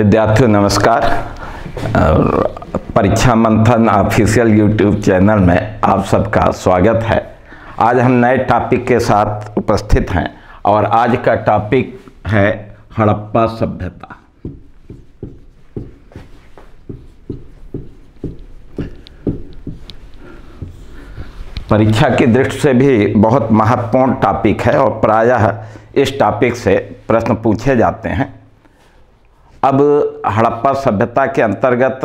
विद्यार्थियों नमस्कार परीक्षा मंथन ऑफिशियल यूट्यूब चैनल में आप सबका स्वागत है आज हम नए टॉपिक के साथ उपस्थित हैं और आज का टॉपिक है हड़प्पा सभ्यता परीक्षा की दृष्टि से भी बहुत महत्वपूर्ण टॉपिक है और प्रायः इस टॉपिक से प्रश्न पूछे जाते हैं अब हड़प्पा सभ्यता के अंतर्गत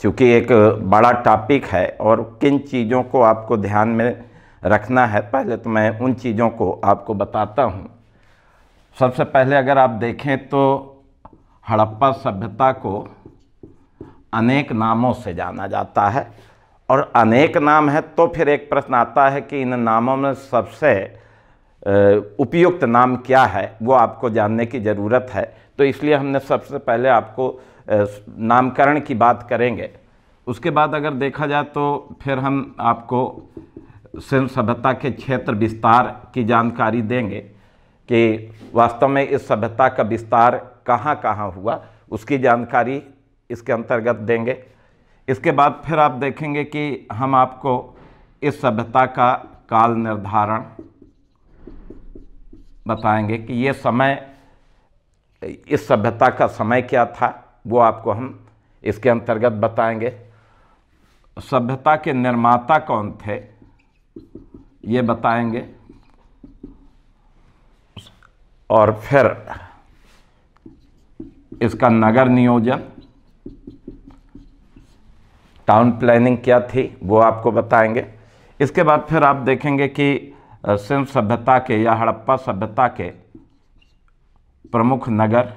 चूँकि एक बड़ा टॉपिक है और किन चीज़ों को आपको ध्यान में रखना है पहले तो मैं उन चीज़ों को आपको बताता हूँ सबसे पहले अगर आप देखें तो हड़प्पा सभ्यता को अनेक नामों से जाना जाता है और अनेक नाम है तो फिर एक प्रश्न आता है कि इन नामों में सबसे उपयुक्त नाम क्या है वो आपको जानने की ज़रूरत है तो इसलिए हमने सबसे पहले आपको नामकरण की बात करेंगे उसके बाद अगर देखा जाए तो फिर हम आपको सिंध सभ्यता के क्षेत्र विस्तार की जानकारी देंगे कि वास्तव में इस सभ्यता का विस्तार कहाँ कहाँ हुआ उसकी जानकारी इसके अंतर्गत देंगे इसके बाद फिर आप देखेंगे कि हम आपको इस सभ्यता का काल निर्धारण बताएंगे कि ये समय इस सभ्यता का समय क्या था वो आपको हम इसके अंतर्गत बताएंगे सभ्यता के निर्माता कौन थे ये बताएंगे और फिर इसका नगर नियोजन टाउन प्लानिंग क्या थी वो आपको बताएंगे इसके बाद फिर आप देखेंगे कि सिंध सभ्यता के या हड़प्पा सभ्यता के प्रमुख नगर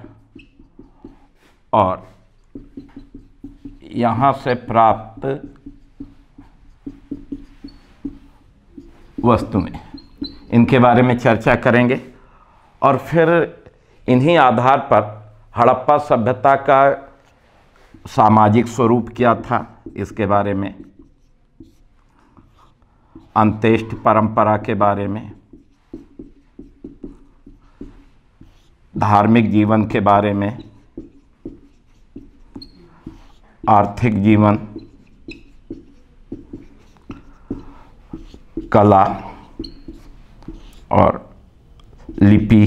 और यहाँ से प्राप्त वस्तुएं इनके बारे में चर्चा करेंगे और फिर इन्हीं आधार पर हड़प्पा सभ्यता का सामाजिक स्वरूप क्या था इसके बारे में अंत्येष्ट परंपरा के बारे में धार्मिक जीवन के बारे में आर्थिक जीवन कला और लिपि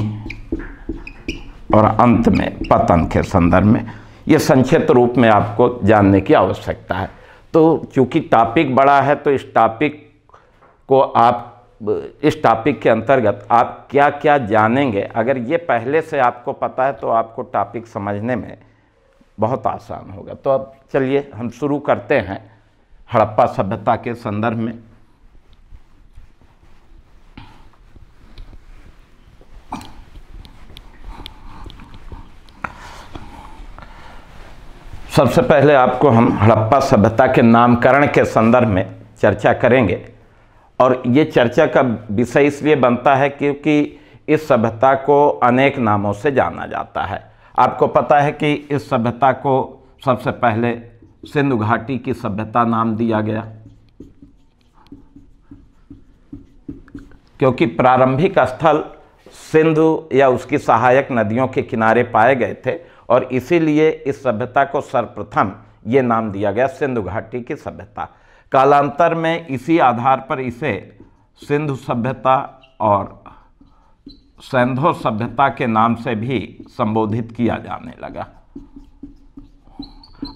और अंत में पतन के संदर्भ में ये संक्षिप्त रूप में आपको जानने की आवश्यकता है तो चूंकि टॉपिक बड़ा है तो इस टॉपिक को आप इस टॉपिक के अंतर्गत आप क्या क्या जानेंगे अगर ये पहले से आपको पता है तो आपको टॉपिक समझने में बहुत आसान होगा तो अब चलिए हम शुरू करते हैं हड़प्पा सभ्यता के संदर्भ में सबसे पहले आपको हम हड़प्पा सभ्यता के नामकरण के संदर्भ में चर्चा करेंगे और ये चर्चा का विषय इसलिए बनता है क्योंकि इस सभ्यता को अनेक नामों से जाना जाता है आपको पता है कि इस सभ्यता को सबसे पहले सिंधु घाटी की सभ्यता नाम दिया गया क्योंकि प्रारंभिक स्थल सिंधु या उसकी सहायक नदियों के किनारे पाए गए थे और इसीलिए इस सभ्यता को सर्वप्रथम ये नाम दिया गया सिंधु घाटी की सभ्यता कालांतर में इसी आधार पर इसे सिंधु सभ्यता और सैंधो सभ्यता के नाम से भी संबोधित किया जाने लगा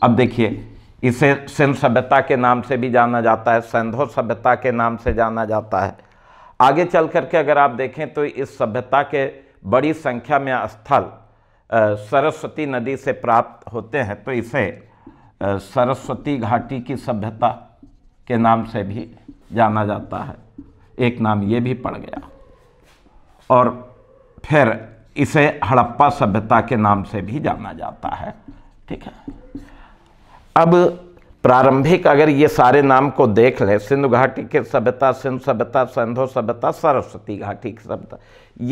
अब देखिए इसे सिंध सभ्यता के नाम से भी जाना जाता है सैंधो सभ्यता के नाम से जाना जाता है आगे चल करके अगर आप देखें तो इस सभ्यता के बड़ी संख्या में स्थल सरस्वती नदी से प्राप्त होते हैं तो इसे सरस्वती घाटी की सभ्यता के नाम से भी जाना जाता है एक नाम ये भी पड़ गया और फिर इसे हड़प्पा सभ्यता के नाम से भी जाना जाता है ठीक है अब प्रारंभिक अगर ये सारे नाम को देख लें सिंधु घाटी के सभ्यता सिंधु सभ्यता संधो सभ्यता सरस्वती घाटी की सभ्यता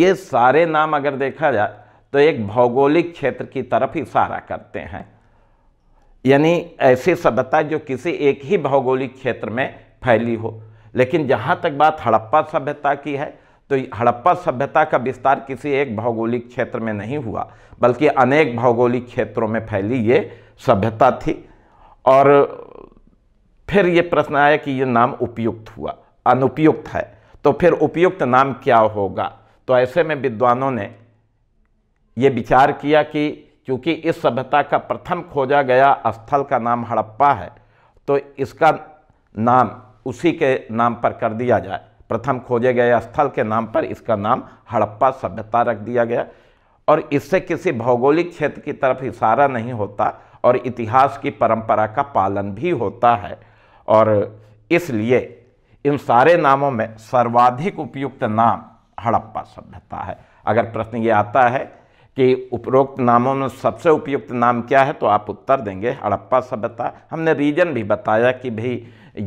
ये सारे नाम अगर देखा जाए तो एक भौगोलिक क्षेत्र की तरफ इशारा करते हैं यानी ऐसी सभ्यता जो किसी एक ही भौगोलिक क्षेत्र में फैली हो लेकिन जहाँ तक बात हड़प्पा सभ्यता की है तो हड़प्पा सभ्यता का विस्तार किसी एक भौगोलिक क्षेत्र में नहीं हुआ बल्कि अनेक भौगोलिक क्षेत्रों में फैली ये सभ्यता थी और फिर ये प्रश्न आया कि ये नाम उपयुक्त हुआ अनुपयुक्त है तो फिर उपयुक्त नाम क्या होगा तो ऐसे में विद्वानों ने ये विचार किया कि क्योंकि इस सभ्यता का प्रथम खोजा गया स्थल का नाम हड़प्पा है तो इसका नाम उसी के नाम पर कर दिया जाए प्रथम खोजे गए स्थल के नाम पर इसका नाम हड़प्पा सभ्यता रख दिया गया और इससे किसी भौगोलिक क्षेत्र की तरफ इशारा नहीं होता और इतिहास की परंपरा का पालन भी होता है और इसलिए इन सारे नामों में सर्वाधिक उपयुक्त नाम हड़प्पा सभ्यता है अगर प्रश्न ये आता है कि उपरोक्त नामों में सबसे उपयुक्त नाम क्या है तो आप उत्तर देंगे हड़प्पा सभ्यता हमने रीजन भी बताया कि भाई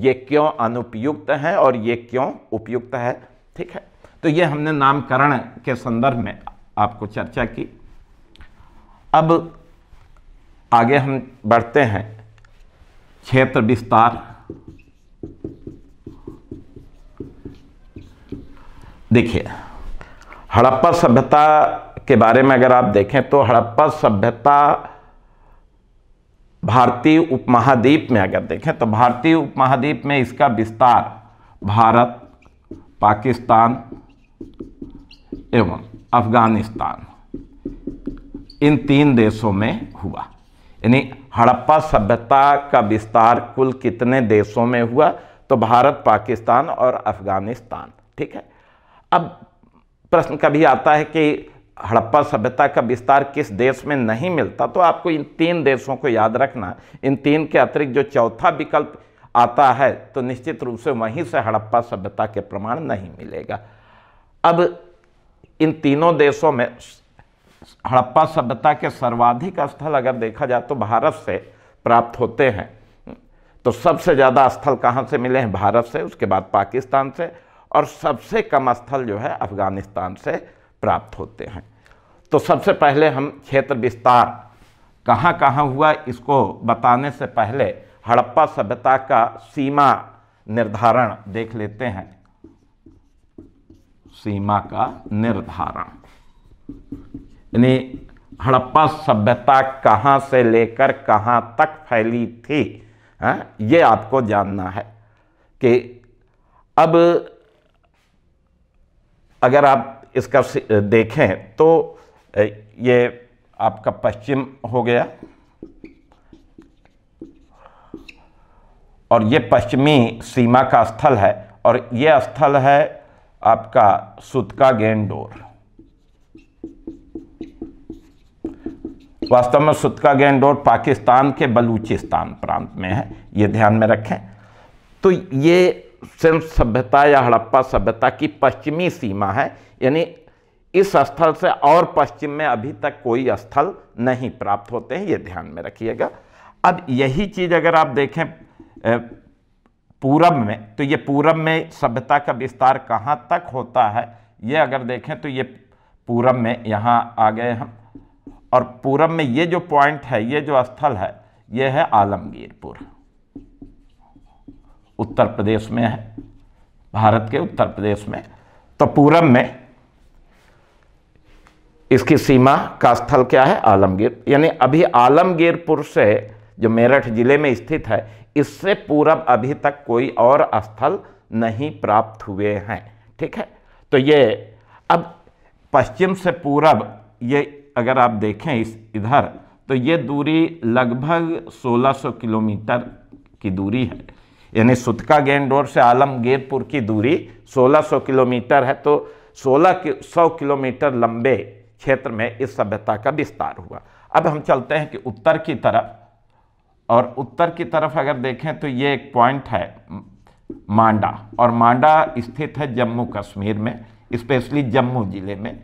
ये क्यों अनुपयुक्त है और ये क्यों उपयुक्त है ठीक है तो ये हमने नामकरण के संदर्भ में आपको चर्चा की अब आगे हम बढ़ते हैं क्षेत्र विस्तार देखिए हड़प्पा सभ्यता के बारे में अगर आप देखें तो हड़प्पा सभ्यता भारतीय उपमहाद्वीप में अगर देखें तो भारतीय उपमहाद्वीप में इसका विस्तार भारत पाकिस्तान एवं अफगानिस्तान इन तीन देशों में हुआ यानी हड़प्पा सभ्यता का विस्तार कुल कितने देशों में हुआ तो भारत पाकिस्तान और अफगानिस्तान ठीक है अब प्रश्न कभी आता है कि हड़प्पा सभ्यता का विस्तार किस देश में नहीं मिलता तो आपको इन तीन देशों को याद रखना इन तीन के अतिरिक्त जो चौथा विकल्प आता है तो निश्चित रूप से वहीं से हड़प्पा सभ्यता के प्रमाण नहीं मिलेगा अब इन तीनों देशों में हड़प्पा सभ्यता के सर्वाधिक स्थल अगर देखा जाए तो भारत से प्राप्त होते हैं तो सबसे ज़्यादा स्थल कहाँ से मिले हैं भारत से उसके बाद पाकिस्तान से और सबसे कम स्थल जो है अफ़गानिस्तान से प्राप्त होते हैं तो सबसे पहले हम क्षेत्र विस्तार कहाँ कहाँ हुआ इसको बताने से पहले हड़प्पा सभ्यता का सीमा निर्धारण देख लेते हैं सीमा का निर्धारण यानी हड़प्पा सभ्यता कहाँ से लेकर कहाँ तक फैली थी है? हाँ, ये आपको जानना है कि अब अगर आप इसका देखें तो ये आपका पश्चिम हो गया और ये पश्चिमी सीमा का स्थल है और ये स्थल है आपका सुतका गेंडोर वास्तव में सुतका गेंडोर पाकिस्तान के बलूचिस्तान प्रांत में है ये ध्यान में रखें तो ये सिर्फ सभ्यता या हड़प्पा सभ्यता की पश्चिमी सीमा है यानी इस स्थल से और पश्चिम में अभी तक कोई स्थल नहीं प्राप्त होते हैं ये ध्यान में रखिएगा अब यही चीज़ अगर आप देखें पूरब में तो ये पूरब में सभ्यता का विस्तार कहाँ तक होता है ये अगर देखें तो ये पूरब में यहाँ आ गए हम और पूरब में ये जो पॉइंट है ये जो स्थल है ये है आलमगीरपुर उत्तर प्रदेश में है भारत के उत्तर प्रदेश में तो पूरब में इसकी सीमा का स्थल क्या है आलमगीर यानी अभी आलमगीरपुर से जो मेरठ ज़िले में स्थित है इससे पूरब अभी तक कोई और स्थल नहीं प्राप्त हुए हैं ठीक है तो ये अब पश्चिम से पूरब ये अगर आप देखें इस इधर तो ये दूरी लगभग 1600 किलोमीटर की दूरी है यानी सुतका गेंद रोड से आलमगीरपुर की दूरी 1600 किलोमीटर है तो 16 सौ किलोमीटर लंबे क्षेत्र में इस सभ्यता का विस्तार हुआ अब हम चलते हैं कि उत्तर की तरफ और उत्तर की तरफ अगर देखें तो ये एक पॉइंट है मांडा और मांडा स्थित है जम्मू कश्मीर में स्पेशली जम्मू ज़िले में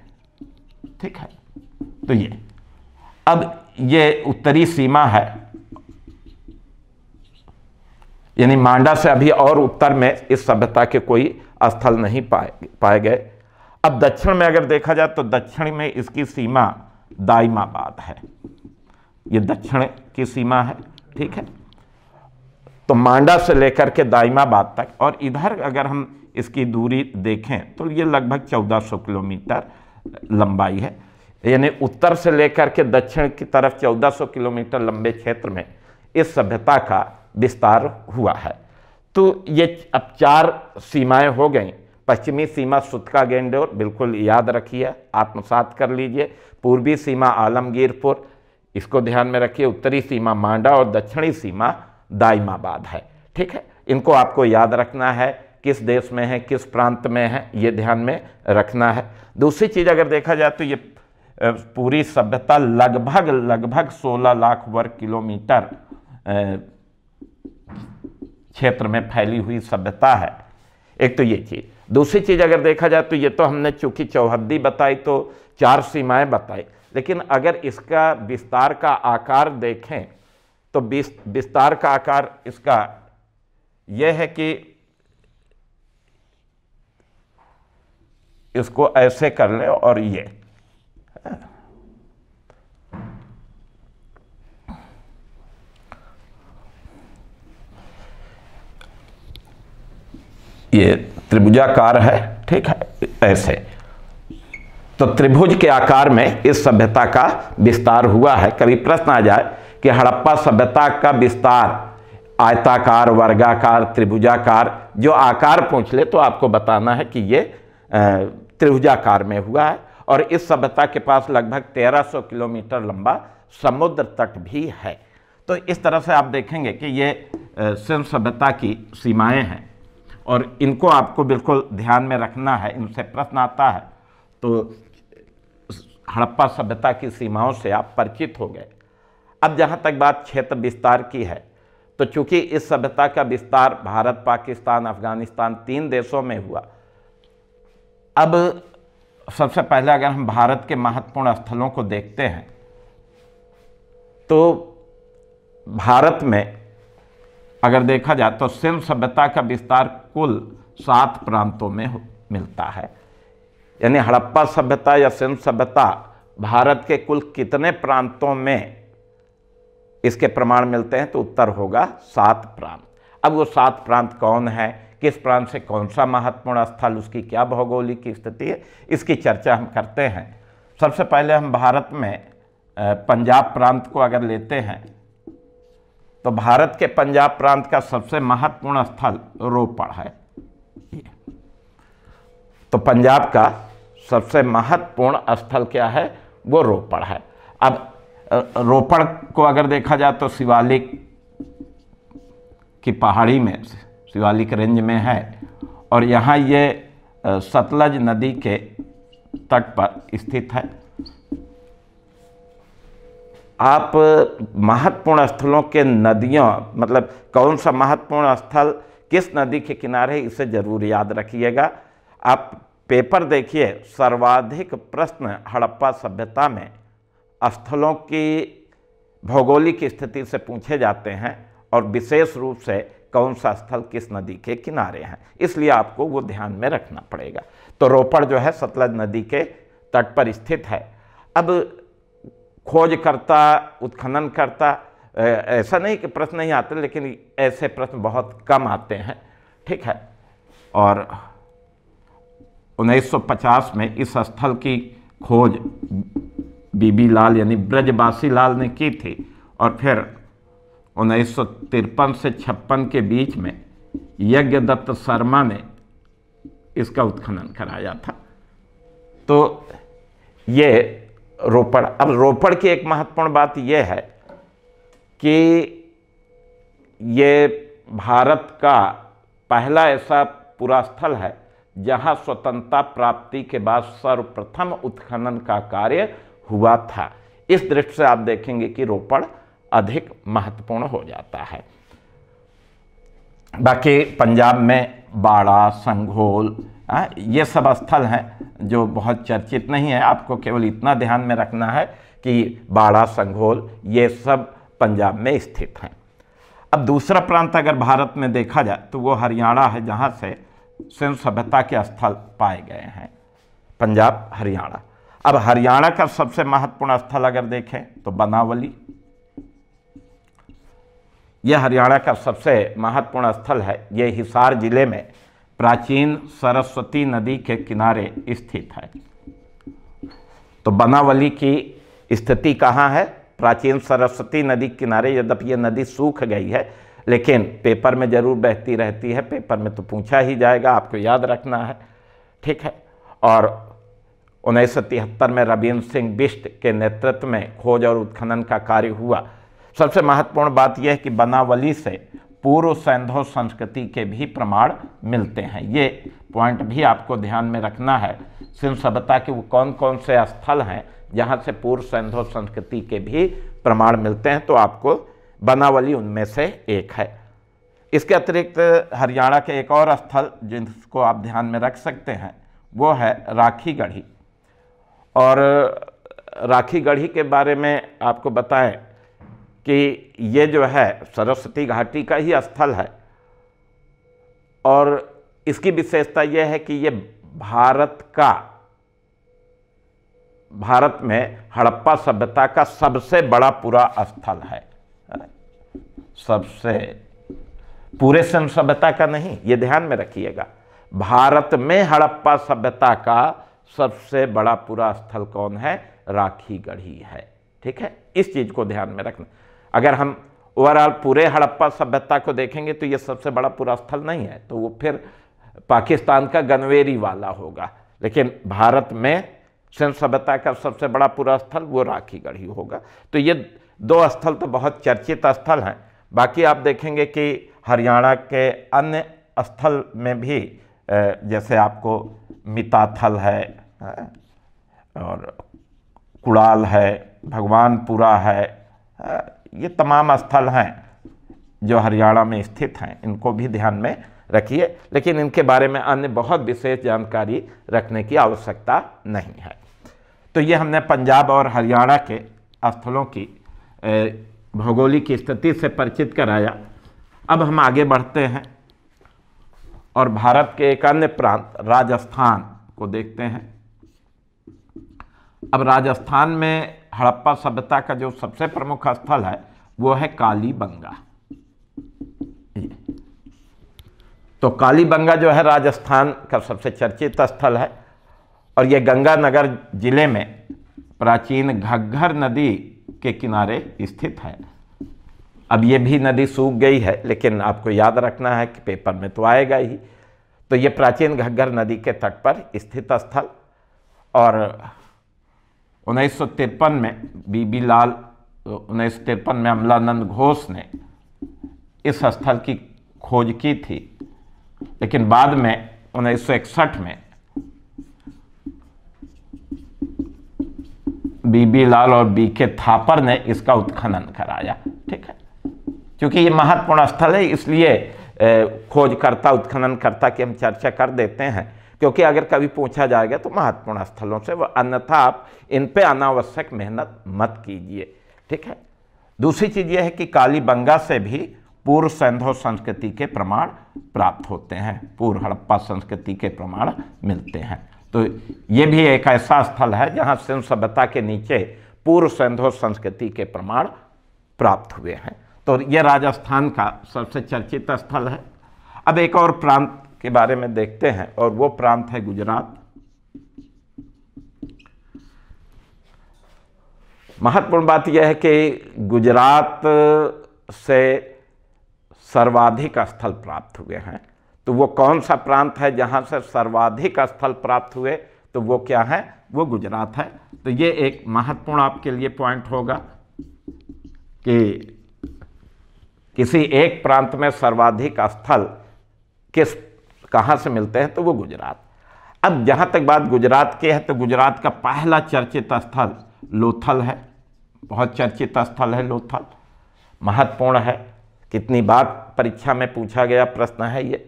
ठीक है तो ये अब ये उत्तरी सीमा है यानी मांडा से अभी और उत्तर में इस सभ्यता के कोई स्थल नहीं पाए पाए गए अब दक्षिण में अगर देखा जाए तो दक्षिण में इसकी सीमा दाइमाबाद है ये दक्षिण की सीमा है ठीक है तो मांडा से लेकर के दाइमाबाद तक और इधर अगर हम इसकी दूरी देखें तो ये लगभग 1400 किलोमीटर लंबाई है यानी उत्तर से लेकर के दक्षिण की तरफ 1400 किलोमीटर लंबे क्षेत्र में इस सभ्यता का विस्तार हुआ है तो ये अब चार सीमाएं हो गई पश्चिमी सीमा सुतका गेंडोर बिल्कुल याद रखिए आत्मसात कर लीजिए पूर्वी सीमा आलमगीरपुर इसको ध्यान में रखिए उत्तरी सीमा मांडा और दक्षिणी सीमा दाइमाबाद है ठीक है इनको आपको याद रखना है किस देश में है किस प्रांत में है ये ध्यान में रखना है दूसरी चीज़ अगर देखा जाए तो ये पूरी सभ्यता लगभग लगभग 16 लाख वर्ग किलोमीटर क्षेत्र में फैली हुई सभ्यता है एक तो ये चीज़ दूसरी चीज़ अगर देखा जाए तो ये तो हमने चूंकि चौहद्दी बताई तो चार सीमाएं बताई लेकिन अगर इसका विस्तार का आकार देखें तो विस्तार का आकार इसका यह है कि इसको ऐसे कर लें और ये हाँ। ये त्रिभुजाकार है ठीक है ऐसे तो त्रिभुज के आकार में इस सभ्यता का विस्तार हुआ है कभी प्रश्न आ जाए कि हड़प्पा सभ्यता का विस्तार आयताकार वर्गाकार त्रिभुजाकार जो आकार पूछ ले तो आपको बताना है कि ये त्रिभुजाकार में हुआ है और इस सभ्यता के पास लगभग 1300 किलोमीटर लंबा समुद्र तट भी है तो इस तरह से आप देखेंगे कि ये सिंध सभ्यता की सीमाएं हैं और इनको आपको बिल्कुल ध्यान में रखना है इनसे प्रश्न आता है तो हड़प्पा सभ्यता की सीमाओं से आप परिचित हो गए अब जहाँ तक बात क्षेत्र विस्तार की है तो चूंकि इस सभ्यता का विस्तार भारत पाकिस्तान अफगानिस्तान तीन देशों में हुआ अब सबसे पहले अगर हम भारत के महत्वपूर्ण स्थलों को देखते हैं तो भारत में अगर देखा जाए तो सिंध सभ्यता का विस्तार कुल सात प्रांतों में मिलता है यानी हड़प्पा सभ्यता या सिंध सभ्यता भारत के कुल कितने प्रांतों में इसके प्रमाण मिलते हैं तो उत्तर होगा सात प्रांत अब वो सात प्रांत कौन है किस प्रांत से कौन सा महत्वपूर्ण स्थल उसकी क्या भौगोलिक स्थिति है इसकी चर्चा हम करते हैं सबसे पहले हम भारत में पंजाब प्रांत को अगर लेते हैं तो भारत के पंजाब प्रांत का सबसे महत्वपूर्ण स्थल रोपड़ है तो पंजाब का सबसे महत्वपूर्ण स्थल क्या है वो रोपड़ है अब रोपड़ को अगर देखा जाए तो शिवालिक की पहाड़ी में शिवालिक रेंज में है और यहाँ ये सतलज नदी के तट पर स्थित है आप महत्वपूर्ण स्थलों के नदियों मतलब कौन सा महत्वपूर्ण स्थल किस नदी के किनारे इसे जरूर याद रखिएगा आप पेपर देखिए सर्वाधिक प्रश्न हड़प्पा सभ्यता में स्थलों की भौगोलिक स्थिति से पूछे जाते हैं और विशेष रूप से कौन सा स्थल किस नदी के किनारे हैं इसलिए आपको वो ध्यान में रखना पड़ेगा तो रोपड़ जो है सतलज नदी के तट पर स्थित है अब खोज करता उत्खनन करता ऐसा नहीं कि प्रश्न नहीं आते लेकिन ऐसे प्रश्न बहुत कम आते हैं ठीक है और 1950 में इस स्थल की खोज बीबी लाल यानी ब्रजवासी लाल ने की थी और फिर उन्नीस से छप्पन के बीच में यज्ञदत्त शर्मा ने इसका उत्खनन कराया था तो ये रोपड़ अब रोपड़ की एक महत्वपूर्ण बात यह है कि ये भारत का पहला ऐसा पूरा स्थल है जहां स्वतंत्रता प्राप्ति के बाद सर्वप्रथम उत्खनन का कार्य हुआ था इस दृष्टि से आप देखेंगे कि रोपड़ अधिक महत्वपूर्ण हो जाता है बाकी पंजाब में बाड़ा संघोल आ, हाँ, ये सब स्थल हैं जो बहुत चर्चित नहीं है आपको केवल इतना ध्यान में रखना है कि बाड़ा संघोल ये सब पंजाब में स्थित हैं अब दूसरा प्रांत अगर भारत में देखा जाए तो वो हरियाणा है जहाँ से स्वयं सभ्यता के स्थल पाए गए हैं पंजाब हरियाणा अब हरियाणा का सबसे महत्वपूर्ण स्थल अगर देखें तो बनावली यह हरियाणा का सबसे महत्वपूर्ण स्थल है ये हिसार जिले में प्राचीन सरस्वती नदी के किनारे स्थित है तो बनावली की स्थिति कहाँ है प्राचीन सरस्वती नदी किनारे यद्यपि ये नदी सूख गई है लेकिन पेपर में ज़रूर बहती रहती है पेपर में तो पूछा ही जाएगा आपको याद रखना है ठीक है और उन्नीस में रविन्द्र सिंह बिष्ट के नेतृत्व में खोज और उत्खनन का कार्य हुआ सबसे महत्वपूर्ण बात यह है कि बनावली से पूर्व सैंधव संस्कृति के भी प्रमाण मिलते हैं ये पॉइंट भी आपको ध्यान में रखना है सिंध सभ्यता के वो कौन कौन से स्थल हैं जहाँ से पूर्व सैंधव संस्कृति के भी प्रमाण मिलते हैं तो आपको बनावली उनमें से एक है इसके अतिरिक्त हरियाणा के एक और स्थल जिसको आप ध्यान में रख सकते हैं वो है राखी गढ़ी और राखी गढ़ी के बारे में आपको बताएं कि ये जो है सरस्वती घाटी का ही स्थल है और इसकी विशेषता यह है कि ये भारत का भारत में हड़प्पा सभ्यता का सबसे बड़ा पूरा स्थल है सबसे पूरे सन सभ्यता का नहीं ये ध्यान में रखिएगा भारत में हड़प्पा सभ्यता का सबसे बड़ा पूरा स्थल कौन है राखी गढ़ी है ठीक है इस चीज को ध्यान में रखना अगर हम ओवरऑल पूरे हड़प्पा सभ्यता को देखेंगे तो ये सबसे बड़ा पूरा स्थल नहीं है तो वो फिर पाकिस्तान का गनवेरी वाला होगा लेकिन भारत में सिंध सभ्यता का सबसे बड़ा पूरा स्थल वो राखीगढ़ी होगा तो ये दो स्थल तो बहुत चर्चित स्थल हैं बाकी आप देखेंगे कि हरियाणा के अन्य स्थल में भी जैसे आपको मिताथल है और कुड़ाल है भगवानपुरा है ये तमाम स्थल हैं जो हरियाणा में स्थित हैं इनको भी ध्यान में रखिए लेकिन इनके बारे में अन्य बहुत विशेष जानकारी रखने की आवश्यकता नहीं है तो ये हमने पंजाब और हरियाणा के स्थलों की भौगोलिक स्थिति से परिचित कराया अब हम आगे बढ़ते हैं और भारत के एक अन्य प्रांत राजस्थान को देखते हैं अब राजस्थान में हड़प्पा सभ्यता का जो सबसे प्रमुख स्थल है वो है कालीबंगा तो कालीबंगा जो है राजस्थान का सबसे चर्चित स्थल है और यह गंगानगर जिले में प्राचीन घग्घर नदी के किनारे स्थित है अब ये भी नदी सूख गई है लेकिन आपको याद रखना है कि पेपर में तो आएगा ही तो ये प्राचीन घग्घर नदी के तट पर स्थित स्थल और उन्नीस में बीबी लाल उन्नीस में अमलानंद घोष ने इस स्थल की खोज की थी लेकिन बाद में उन्नीस में बीबी लाल और बी के थापर ने इसका उत्खनन कराया ठीक है क्योंकि ये महत्वपूर्ण स्थल है इसलिए खोजकर्ता करता की हम चर्चा कर देते हैं क्योंकि अगर कभी पूछा जाएगा तो महत्वपूर्ण स्थलों से वह अन्यथा आप इन पर अनावश्यक मेहनत मत कीजिए ठीक है दूसरी चीज़ यह है कि काली बंगा से भी पूर्व सैंधो संस्कृति के प्रमाण प्राप्त होते हैं पूर्व हड़प्पा संस्कृति के प्रमाण मिलते हैं तो ये भी एक ऐसा स्थल है जहाँ सिंह सभ्यता के नीचे पूर्व सैंधो संस्कृति के प्रमाण प्राप्त हुए हैं तो ये राजस्थान का सबसे चर्चित स्थल है अब एक और प्रांत के बारे में देखते हैं और वो प्रांत है गुजरात महत्वपूर्ण बात यह है कि गुजरात से सर्वाधिक स्थल प्राप्त हुए हैं तो वो कौन सा प्रांत है जहां से सर्वाधिक स्थल प्राप्त हुए तो वो क्या है वो गुजरात है तो ये एक महत्वपूर्ण आपके लिए पॉइंट होगा कि किसी एक प्रांत में सर्वाधिक स्थल किस कहाँ से मिलते हैं तो वो गुजरात अब जहाँ तक बात गुजरात के है तो गुजरात का पहला चर्चित स्थल लोथल है बहुत चर्चित स्थल है लोथल महत्वपूर्ण है कितनी बार परीक्षा में पूछा गया प्रश्न है ये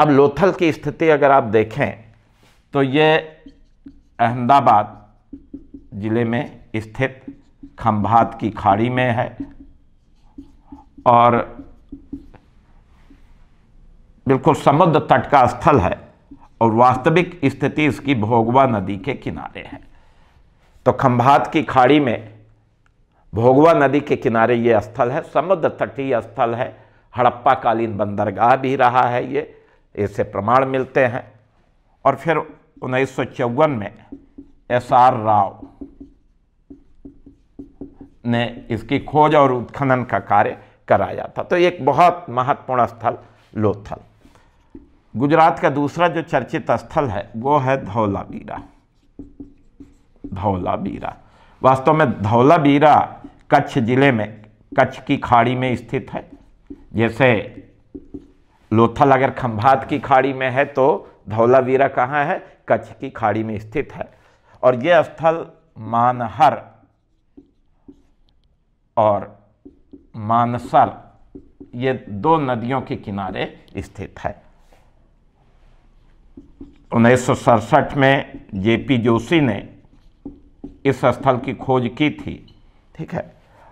अब लोथल की स्थिति अगर आप देखें तो ये अहमदाबाद ज़िले में स्थित खम्भात की खाड़ी में है और बिल्कुल समुद्र तट का स्थल है और वास्तविक स्थिति इसकी भोगवा नदी के किनारे है तो खंभात की खाड़ी में भोगवा नदी के किनारे ये स्थल है समुद्र तटीय स्थल है हड़प्पा कालीन बंदरगाह भी रहा है ये इससे प्रमाण मिलते हैं और फिर उन्नीस में एस आर राव ने इसकी खोज और उत्खनन का कार्य कराया था तो एक बहुत महत्वपूर्ण स्थल लोथल गुजरात का दूसरा जो चर्चित स्थल है वो है धौलावीरा धौलावीरा वास्तव में धौलावीरा कच्छ जिले में कच्छ की खाड़ी में स्थित है जैसे लोथल अगर खंभात की खाड़ी में है तो धौलावीरा कहाँ है कच्छ की खाड़ी में स्थित है और यह स्थल मानहर और मानसर ये दो नदियों के किनारे स्थित है उन्नीस में जेपी जोशी ने इस स्थल की खोज की थी ठीक है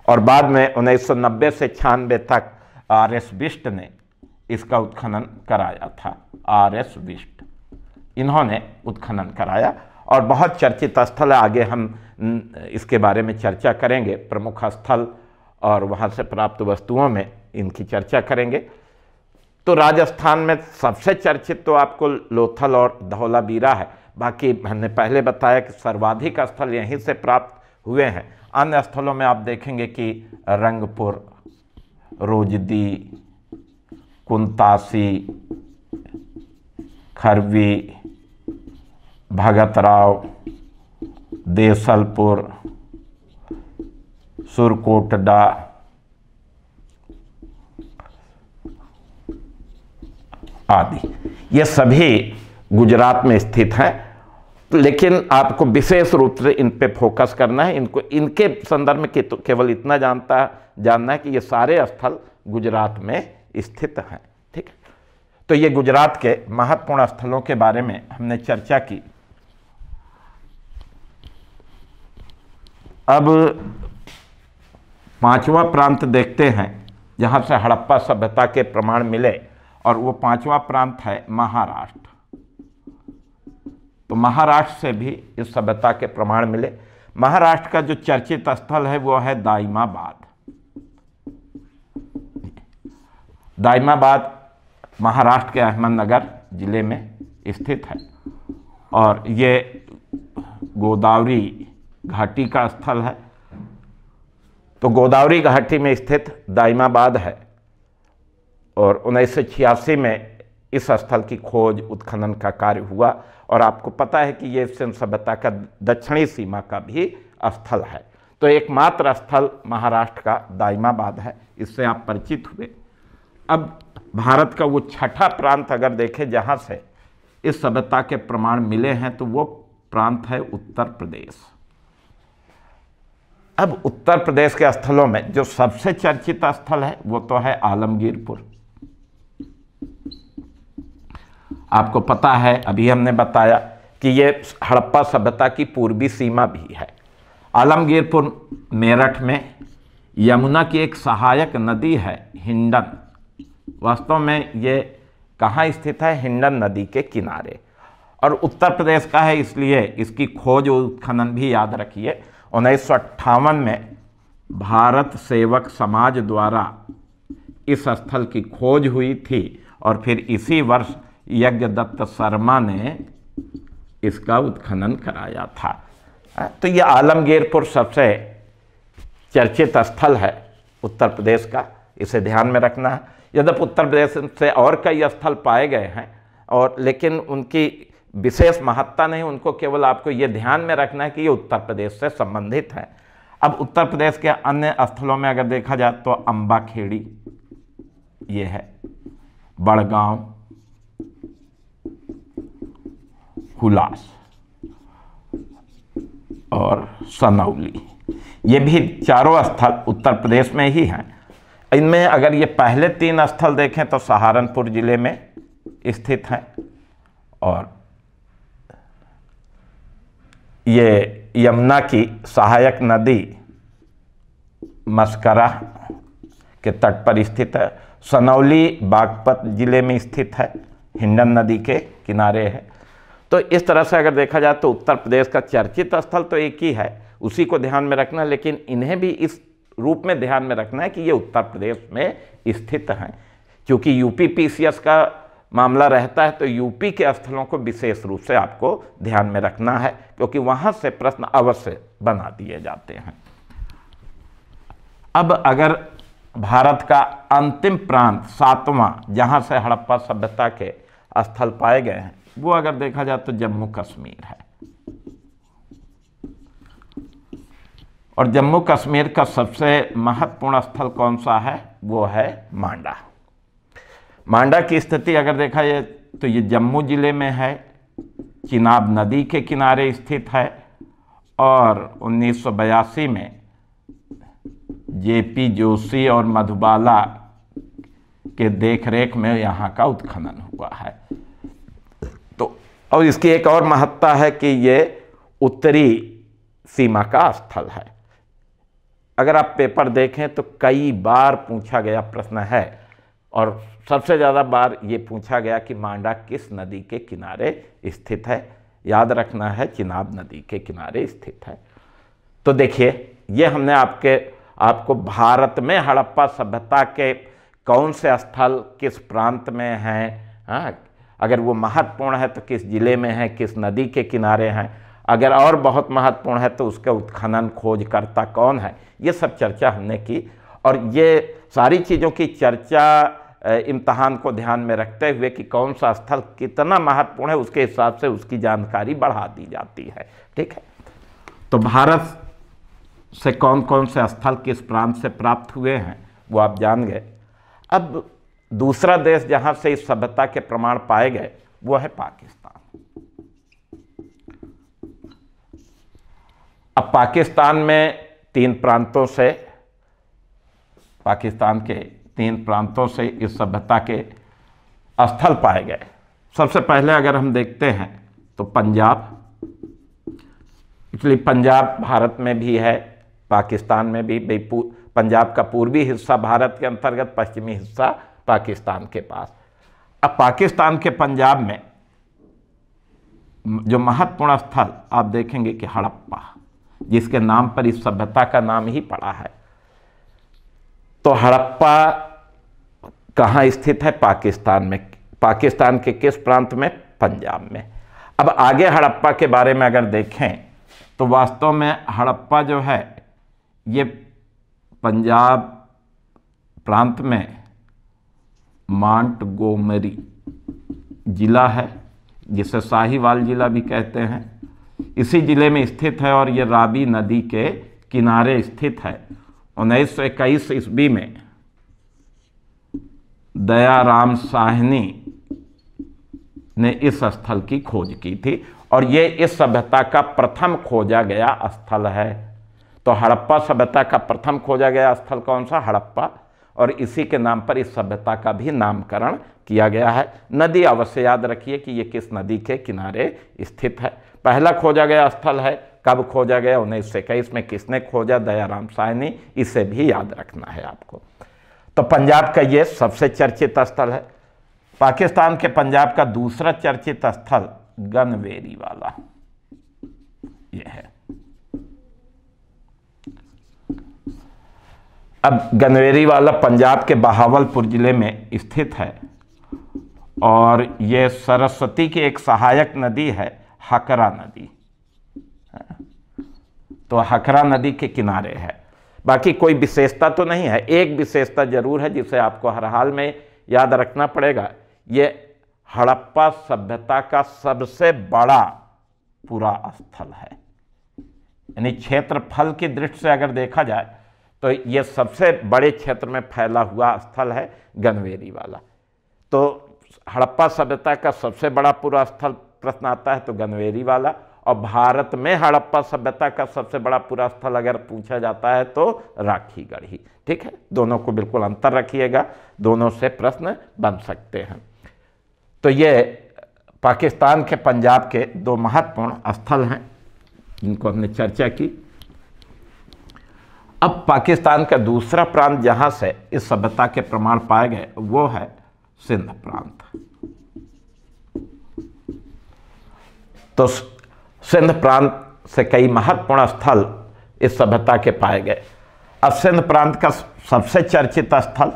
और बाद में 1990 से छियानवे तक आर एस बिष्ट ने इसका उत्खनन कराया था आर एस बिष्ट इन्होंने उत्खनन कराया और बहुत चर्चित स्थल है आगे हम इसके बारे में चर्चा करेंगे प्रमुख स्थल और वहाँ से प्राप्त वस्तुओं में इनकी चर्चा करेंगे तो राजस्थान में सबसे चर्चित तो आपको लोथल और धौलाबीरा है बाकी मैंने पहले बताया कि सर्वाधिक स्थल यहीं से प्राप्त हुए हैं अन्य स्थलों में आप देखेंगे कि रंगपुर रोजदी कुंतासी खरवी भगतराव देसलपुर सुरकोटडा आदि ये सभी गुजरात में स्थित हैं लेकिन आपको विशेष रूप से इन पे फोकस करना है इनको इनके संदर्भ में के, केवल इतना जानता जानना है कि ये सारे स्थल गुजरात में स्थित हैं ठीक है तो ये गुजरात के महत्वपूर्ण स्थलों के बारे में हमने चर्चा की अब पांचवा प्रांत देखते हैं जहाँ से हड़प्पा सभ्यता के प्रमाण मिले और वो पांचवा प्रांत है महाराष्ट्र तो महाराष्ट्र से भी इस सभ्यता के प्रमाण मिले महाराष्ट्र का जो चर्चित स्थल है वो है दाइमाबाद दाइमाबाद महाराष्ट्र के अहमदनगर ज़िले में स्थित है और ये गोदावरी घाटी का स्थल है तो गोदावरी घाटी में स्थित दाइमाबाद है और उन्नीस में इस स्थल की खोज उत्खनन का कार्य हुआ और आपको पता है कि ये सिंध सभ्यता का दक्षिणी सीमा का भी स्थल है तो एकमात्र स्थल महाराष्ट्र का दाइमाबाद है इससे आप परिचित हुए अब भारत का वो छठा प्रांत अगर देखें जहाँ से इस सभ्यता के प्रमाण मिले हैं तो वो प्रांत है उत्तर प्रदेश अब उत्तर प्रदेश के स्थलों में जो सबसे चर्चित स्थल है वो तो है आलमगीरपुर आपको पता है अभी हमने बताया कि ये हड़प्पा सभ्यता की पूर्वी सीमा भी है आलमगीरपुर मेरठ में यमुना की एक सहायक नदी है हिंडन वास्तव में ये कहाँ स्थित है हिंडन नदी के किनारे और उत्तर प्रदेश का है इसलिए इसकी खोज उत्खनन भी याद रखिए उन्नीस में भारत सेवक समाज द्वारा इस स्थल की खोज हुई थी और फिर इसी वर्ष यज्ञदत्त शर्मा ने इसका उत्खनन कराया था हाँ, तो ये आलमगीरपुर सबसे चर्चित स्थल है उत्तर प्रदेश का इसे ध्यान में रखना है यद्यप उत्तर प्रदेश से और कई स्थल पाए गए हैं और लेकिन उनकी विशेष महत्ता नहीं उनको केवल आपको ये ध्यान में रखना है कि ये उत्तर प्रदेश से संबंधित है अब उत्तर प्रदेश के अन्य स्थलों में अगर देखा जाए तो अम्बाखेड़ी ये है बड़गांव कुलास और सनौली ये भी चारों स्थल उत्तर प्रदेश में ही हैं इनमें अगर ये पहले तीन स्थल देखें तो सहारनपुर ज़िले में स्थित हैं और ये यमुना की सहायक नदी मस्करा के तट पर स्थित है सनौली बागपत ज़िले में स्थित है हिंडन नदी के किनारे है तो इस तरह से अगर देखा जाए तो उत्तर प्रदेश का चर्चित स्थल तो एक ही है उसी को ध्यान में रखना लेकिन इन्हें भी इस रूप में ध्यान में रखना है कि ये उत्तर प्रदेश में स्थित हैं क्योंकि यूपी पीसीएस का मामला रहता है तो यूपी के स्थलों को विशेष रूप से आपको ध्यान में रखना है क्योंकि वहाँ से प्रश्न अवश्य बना दिए जाते हैं अब अगर भारत का अंतिम प्रांत सातवां जहाँ से हड़प्पा सभ्यता के स्थल पाए गए हैं वो अगर देखा जाए तो जम्मू कश्मीर है और जम्मू कश्मीर का सबसे महत्वपूर्ण स्थल कौन सा है वो है मांडा मांडा की स्थिति अगर देखा जाए तो ये जम्मू ज़िले में है चिनाब नदी के किनारे स्थित है और उन्नीस में जेपी जोशी और मधुबाला के देखरेख में यहाँ का उत्खनन हुआ है और इसकी एक और महत्ता है कि ये उत्तरी सीमा का स्थल है अगर आप पेपर देखें तो कई बार पूछा गया प्रश्न है और सबसे ज़्यादा बार ये पूछा गया कि मांडा किस नदी के किनारे स्थित है याद रखना है चिनाब नदी के किनारे स्थित है तो देखिए ये हमने आपके आपको भारत में हड़प्पा सभ्यता के कौन से स्थल किस प्रांत में हैं हाँ अगर वो महत्वपूर्ण है तो किस ज़िले में है किस नदी के किनारे हैं अगर और बहुत महत्वपूर्ण है तो उसका उत्खनन खोजकर्ता कौन है ये सब चर्चा हमने की और ये सारी चीज़ों की चर्चा इम्तहान को ध्यान में रखते हुए कि कौन सा स्थल कितना महत्वपूर्ण है उसके हिसाब से उसकी जानकारी बढ़ा दी जाती है ठीक है तो भारत से कौन कौन से स्थल किस प्रांत से प्राप्त हुए हैं वो आप जान गए अब दूसरा देश जहां से इस सभ्यता के प्रमाण पाए गए वो है पाकिस्तान अब पाकिस्तान में तीन प्रांतों से पाकिस्तान के तीन प्रांतों से इस सभ्यता के स्थल पाए गए सबसे पहले अगर हम देखते हैं तो पंजाब इसलिए पंजाब भारत में भी है पाकिस्तान में भी पंजाब का पूर्वी हिस्सा भारत के अंतर्गत पश्चिमी हिस्सा पाकिस्तान के पास अब पाकिस्तान के पंजाब में जो महत्वपूर्ण स्थल आप देखेंगे कि हड़प्पा जिसके नाम पर इस सभ्यता का नाम ही पड़ा है तो हड़प्पा कहाँ स्थित है पाकिस्तान में पाकिस्तान के किस प्रांत में पंजाब में अब आगे हड़प्पा के बारे में अगर देखें तो वास्तव में हड़प्पा जो है ये पंजाब प्रांत में गोमरी जिला है जिसे साहिवाल जिला भी कहते हैं इसी जिले में स्थित है और यह राबी नदी के किनारे स्थित है उन्नीस सौ इक्कीस ईस्वी में दयाराम साहनी ने इस स्थल की खोज की थी और ये इस सभ्यता का प्रथम खोजा गया स्थल है तो हड़प्पा सभ्यता का प्रथम खोजा गया स्थल कौन सा हड़प्पा और इसी के नाम पर इस सभ्यता का भी नामकरण किया गया है नदी अवश्य याद रखिए कि ये किस नदी के किनारे स्थित है पहला खोजा गया स्थल है कब खोजा गया उन्नीस सौ इक्कीस में किसने खोजा दयाराम सायनी इसे भी याद रखना है आपको तो पंजाब का ये सबसे चर्चित स्थल है पाकिस्तान के पंजाब का दूसरा चर्चित स्थल गनवेरी वाला यह है अब गनवेरी वाला पंजाब के बहावलपुर ज़िले में स्थित है और ये सरस्वती की एक सहायक नदी है हकरा नदी तो हकरा नदी के किनारे है बाकी कोई विशेषता तो नहीं है एक विशेषता जरूर है जिसे आपको हर हाल में याद रखना पड़ेगा ये हड़प्पा सभ्यता का सबसे बड़ा पूरा स्थल है यानी क्षेत्रफल की दृष्टि से अगर देखा जाए तो ये सबसे बड़े क्षेत्र में फैला हुआ स्थल है गनवेरी वाला तो हड़प्पा सभ्यता का सबसे बड़ा पूरा स्थल प्रश्न आता है तो गनवेरी वाला और भारत में हड़प्पा सभ्यता का सबसे बड़ा पूरा स्थल अगर पूछा जाता है तो राखी गढ़ी ठीक है दोनों को बिल्कुल अंतर रखिएगा दोनों से प्रश्न बन सकते हैं तो ये पाकिस्तान के पंजाब के दो महत्वपूर्ण स्थल हैं जिनको हमने चर्चा की अब पाकिस्तान का दूसरा प्रांत जहां से इस सभ्यता के प्रमाण पाए गए वो है सिंध प्रांत तो सिंध प्रांत से कई महत्वपूर्ण स्थल इस सभ्यता के पाए गए अब सिंध प्रांत का सबसे चर्चित स्थल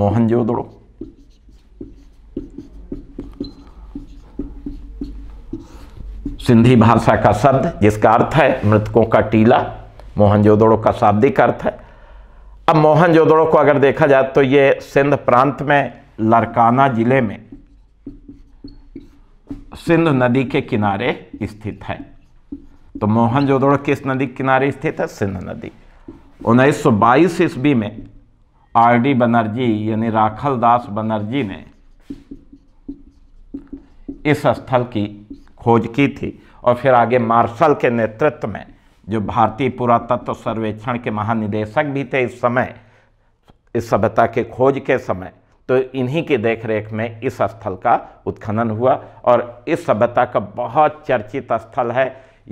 मोहनजोदड़ो सिंधी भाषा का शब्द जिसका अर्थ है मृतकों का टीला मोहनजोदड़ो का शाब्दिक अर्थ है अब मोहनजोदड़ो को अगर देखा जाए तो ये सिंध प्रांत में लड़काना जिले में सिंध नदी के किनारे स्थित है तो मोहनजोदड़ो किस नदी के किनारे स्थित है सिंध नदी उन्नीस सौ बाईस ईस्वी में आर डी बनर्जी यानी राखल दास बनर्जी ने इस स्थल की खोज की थी और फिर आगे मार्शल के नेतृत्व में जो भारतीय पुरातत्व सर्वेक्षण के महानिदेशक भी थे इस समय इस सभ्यता के खोज के समय तो इन्हीं के देखरेख में इस स्थल का उत्खनन हुआ और इस सभ्यता का बहुत चर्चित स्थल है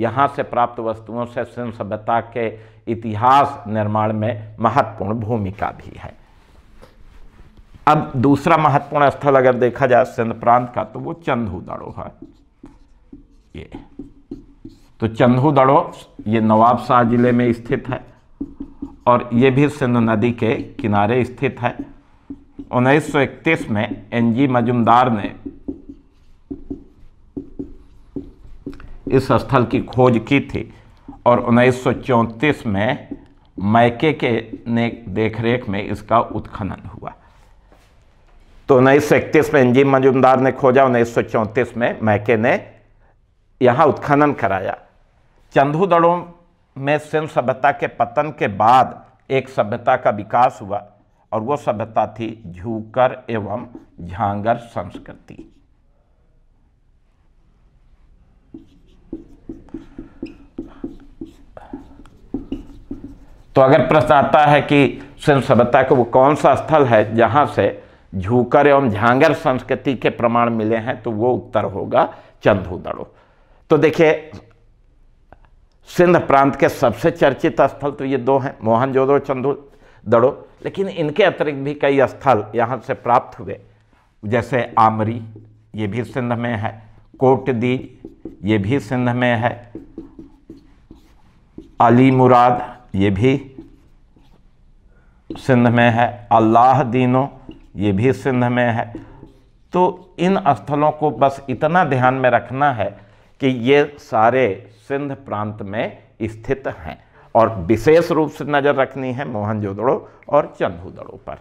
यहाँ से प्राप्त वस्तुओं से सिंध सभ्यता के इतिहास निर्माण में महत्वपूर्ण भूमिका भी है अब दूसरा महत्वपूर्ण स्थल अगर देखा जाए सिंध प्रांत का तो वो चंदू दड़ो है ये तो चंदू ये नवाब शाह जिले में स्थित है और ये भी सिंध नदी के किनारे स्थित है 1931 में एनजी मजुमदार ने इस स्थल की खोज की थी और 1934 में मैके के ने देखरेख में इसका उत्खनन हुआ तो उन्नीस में एनजी मजुमदार ने खोजा उन्नीस में मैके ने यहाँ उत्खनन कराया चंदू दड़ों में सेन सभ्यता के पतन के बाद एक सभ्यता का विकास हुआ और वो सभ्यता थी झूकर एवं झांगर संस्कृति तो अगर प्रश्न आता है कि सिंध सभ्यता का वो कौन सा स्थल है जहां से झूकर एवं झांगर संस्कृति के प्रमाण मिले हैं तो वो उत्तर होगा चंदू दड़ो तो देखिए सिंध प्रांत के सबसे चर्चित स्थल तो ये दो हैं मोहनजोदो चंदू दड़ो लेकिन इनके अतिरिक्त भी कई स्थल यहाँ से प्राप्त हुए जैसे आमरी ये भी सिंध में है कोटदीज ये भी सिंध में है अली मुराद ये भी सिंध में है अल्लाह दीनों ये भी सिंध में है तो इन स्थलों को बस इतना ध्यान में रखना है कि ये सारे सिंध प्रांत में स्थित हैं और विशेष रूप से नज़र रखनी है मोहनजोदड़ो और चंदूदड़ो पर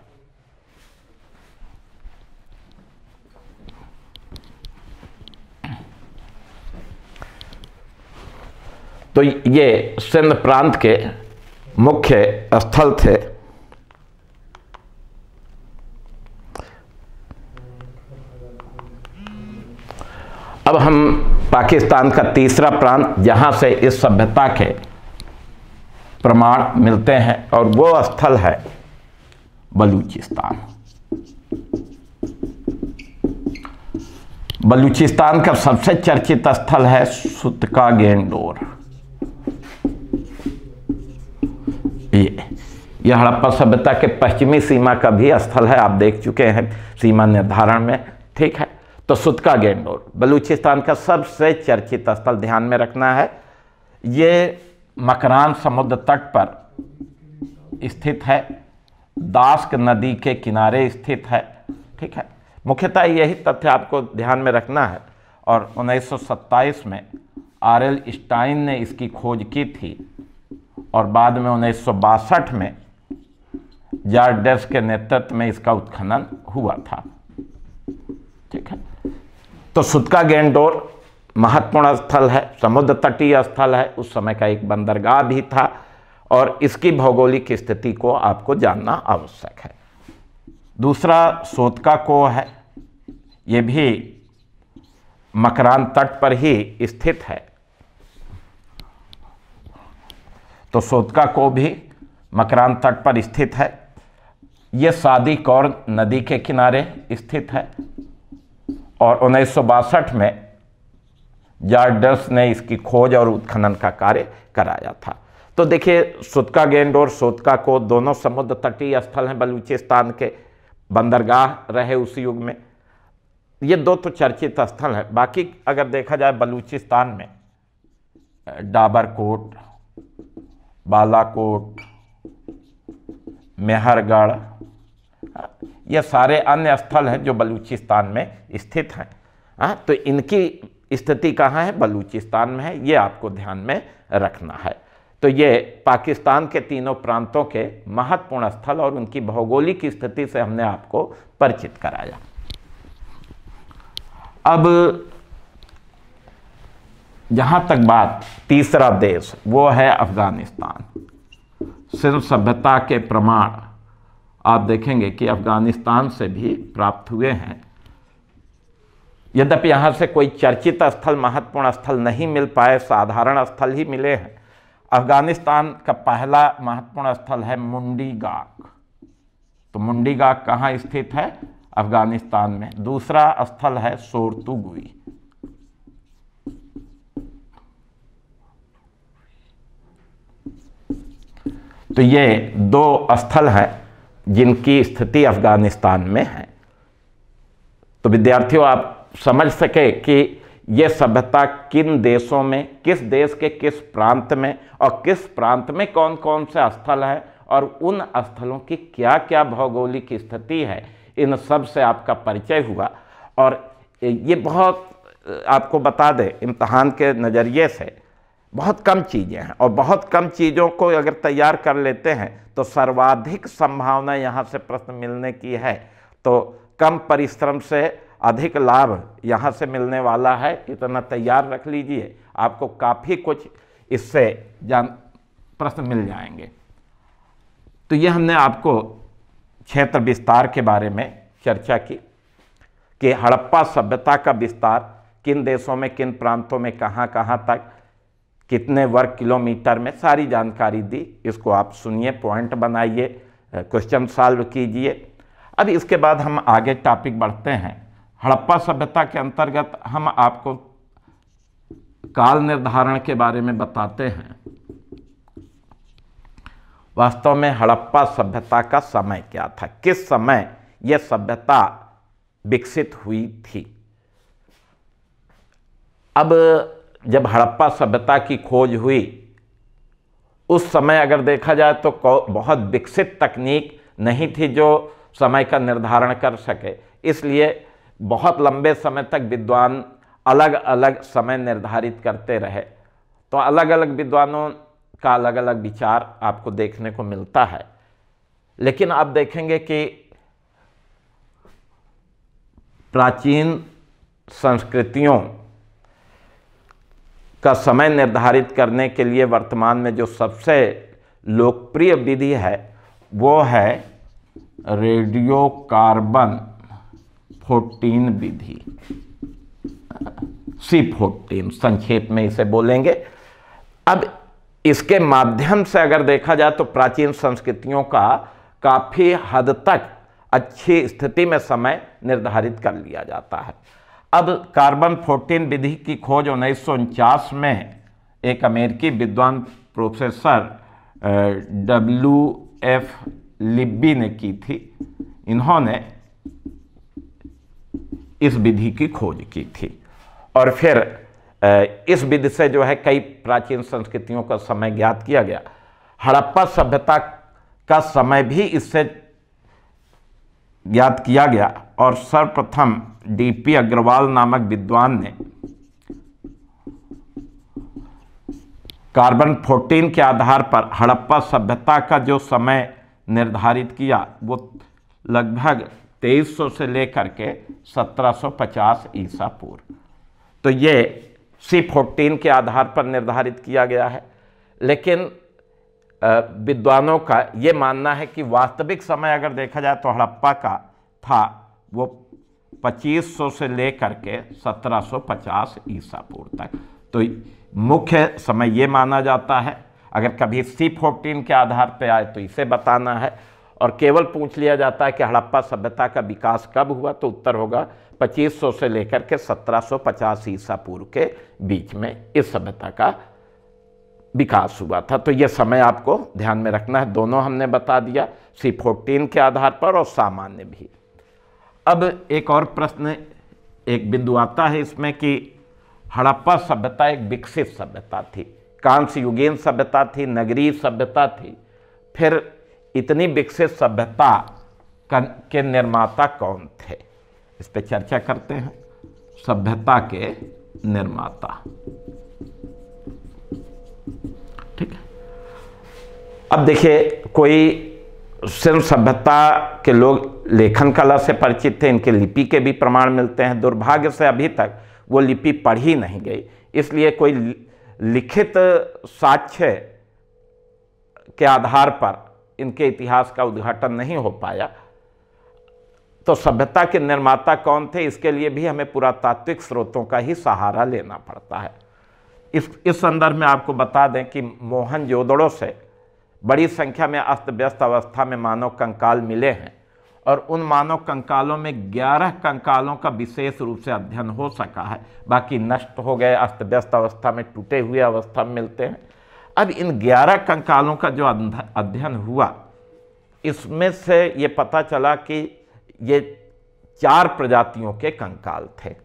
तो ये सिंध प्रांत के मुख्य स्थल थे अब हम पाकिस्तान का तीसरा प्रांत जहां से इस सभ्यता के प्रमाण मिलते हैं और वो स्थल है बलूचिस्तान बलूचिस्तान का सबसे चर्चित स्थल है सुतका गेंडोर ये यह हड़प्पा सभ्यता के पश्चिमी सीमा का भी स्थल है आप देख चुके हैं सीमा निर्धारण में ठीक है तो सुतका गेंडोर बलूचिस्तान का सबसे चर्चित स्थल ध्यान में रखना है ये मकरान समुद्र तट पर स्थित है दास्क नदी के किनारे स्थित है ठीक है मुख्यतः यही तथ्य आपको ध्यान में रखना है और 1927 में आर एल स्टाइन ने इसकी खोज की थी और बाद में उन्नीस में जार्डेस के नेतृत्व में इसका उत्खनन हुआ था ठीक है तो सुतका गेंडोर महत्वपूर्ण स्थल है समुद्र तटीय स्थल है उस समय का एक बंदरगाह भी था और इसकी भौगोलिक स्थिति को आपको जानना आवश्यक है दूसरा सोतका को है ये भी मकरान तट पर ही स्थित है तो सोतका को भी मकरान तट पर स्थित है यह सादी कौर नदी के किनारे स्थित है और उन्नीस में जार्डस ने इसकी खोज और उत्खनन का कार्य कराया था तो देखिए सुतका गेंड और सोतका को दोनों समुद्र तटीय स्थल हैं बलूचिस्तान के बंदरगाह रहे उस युग में ये दो तो चर्चित स्थल हैं बाकी अगर देखा जाए बलूचिस्तान में डाबरकोट बालाकोट मेहरगढ़ ये सारे अन्य स्थल हैं जो बलूचिस्तान में स्थित हैं हाँ, तो इनकी स्थिति कहाँ है बलूचिस्तान में है ये आपको ध्यान में रखना है तो ये पाकिस्तान के तीनों प्रांतों के महत्वपूर्ण स्थल और उनकी भौगोलिक स्थिति से हमने आपको परिचित कराया अब जहाँ तक बात तीसरा देश वो है अफगानिस्तान सिंध सभ्यता के प्रमाण आप देखेंगे कि अफगानिस्तान से भी प्राप्त हुए हैं यद्यपि यहाँ से कोई चर्चित स्थल महत्वपूर्ण स्थल नहीं मिल पाए साधारण स्थल ही मिले हैं अफगानिस्तान का पहला महत्वपूर्ण स्थल है मुंडीगाक तो मुंडीगाक कहाँ स्थित है अफगानिस्तान में दूसरा स्थल है सोरतुगुई तो ये दो स्थल हैं जिनकी स्थिति अफ़गानिस्तान में है तो विद्यार्थियों आप समझ सके कि यह सभ्यता किन देशों में किस देश के किस प्रांत में और किस प्रांत में कौन कौन से स्थल हैं और उन स्थलों की क्या क्या भौगोलिक स्थिति है इन सब से आपका परिचय हुआ और ये बहुत आपको बता दें इम्तहान के नज़रिए से बहुत कम चीज़ें हैं और बहुत कम चीज़ों को अगर तैयार कर लेते हैं तो सर्वाधिक संभावना यहाँ से प्रश्न मिलने की है तो कम परिश्रम से अधिक लाभ यहाँ से मिलने वाला है इतना तैयार रख लीजिए आपको काफ़ी कुछ इससे जान प्रश्न मिल जाएंगे तो ये हमने आपको क्षेत्र विस्तार के बारे में चर्चा की कि हड़प्पा सभ्यता का विस्तार किन देशों में किन प्रांतों में कहाँ कहाँ तक कितने वर्ग किलोमीटर में सारी जानकारी दी इसको आप सुनिए पॉइंट बनाइए क्वेश्चन सॉल्व कीजिए अब इसके बाद हम आगे टॉपिक बढ़ते हैं हड़प्पा सभ्यता के अंतर्गत हम आपको काल निर्धारण के बारे में बताते हैं वास्तव में हड़प्पा सभ्यता का समय क्या था किस समय यह सभ्यता विकसित हुई थी अब जब हड़प्पा सभ्यता की खोज हुई उस समय अगर देखा जाए तो बहुत विकसित तकनीक नहीं थी जो समय का निर्धारण कर सके इसलिए बहुत लंबे समय तक विद्वान अलग अलग समय निर्धारित करते रहे तो अलग अलग विद्वानों का अलग अलग विचार आपको देखने को मिलता है लेकिन आप देखेंगे कि प्राचीन संस्कृतियों का समय निर्धारित करने के लिए वर्तमान में जो सबसे लोकप्रिय विधि है वो है रेडियो कार्बन फोर्टीन विधि सी फोर्टीन संक्षेप में इसे बोलेंगे अब इसके माध्यम से अगर देखा जाए तो प्राचीन संस्कृतियों का काफ़ी हद तक अच्छी स्थिति में समय निर्धारित कर लिया जाता है अब कार्बन 14 विधि की खोज उन्नीस में एक अमेरिकी विद्वान प्रोफेसर डब्ल्यू एफ लिब्बी ने की थी इन्होंने इस विधि की खोज की थी और फिर इस विधि से जो है कई प्राचीन संस्कृतियों का समय ज्ञात किया गया हड़प्पा सभ्यता का समय भी इससे ज्ञात किया गया और सर्वप्रथम डीपी अग्रवाल नामक विद्वान ने कार्बन 14 के आधार पर हड़प्पा सभ्यता का जो समय निर्धारित किया वो लगभग 2300 से लेकर के 1750 ईसा पूर्व तो ये सी फोर्टीन के आधार पर निर्धारित किया गया है लेकिन विद्वानों का ये मानना है कि वास्तविक समय अगर देखा जाए तो हड़प्पा का था वो 2500 से लेकर के 1750 ईसा पूर्व तक तो मुख्य समय ये माना जाता है अगर कभी सी फोर्टीन के आधार पर आए तो इसे बताना है और केवल पूछ लिया जाता है कि हड़प्पा सभ्यता का विकास कब हुआ तो उत्तर होगा 2500 से लेकर के 1750 ईसा पूर्व के बीच में इस सभ्यता का विकास हुआ था तो ये समय आपको ध्यान में रखना है दोनों हमने बता दिया सी फोर्टीन के आधार पर और सामान्य भी अब एक और प्रश्न एक बिंदु आता है इसमें कि हड़प्पा सभ्यता एक विकसित सभ्यता थी कांस्य युगीन सभ्यता थी नगरीय सभ्यता थी फिर इतनी विकसित सभ्यता के निर्माता कौन थे इस पर चर्चा करते हैं सभ्यता के निर्माता अब देखिए कोई सिर्फ सभ्यता के लोग लेखन कला से परिचित थे इनके लिपि के भी प्रमाण मिलते हैं दुर्भाग्य से अभी तक वो लिपि पढ़ी नहीं गई इसलिए कोई लिखित साक्ष्य के आधार पर इनके इतिहास का उद्घाटन नहीं हो पाया तो सभ्यता के निर्माता कौन थे इसके लिए भी हमें पुरातात्विक स्रोतों का ही सहारा लेना पड़ता है इस इस संदर्भ में आपको बता दें कि मोहन जोदड़ों से बड़ी संख्या में अस्त व्यस्त अवस्था में मानव कंकाल मिले हैं और उन मानव कंकालों में ग्यारह कंकालों का विशेष रूप से अध्ययन हो सका है बाकी नष्ट हो गए अस्त व्यस्त अवस्था में टूटे हुए अवस्था में मिलते हैं अब इन ग्यारह कंकालों का जो अध्ययन हुआ इसमें से ये पता चला कि ये चार प्रजातियों के कंकाल थे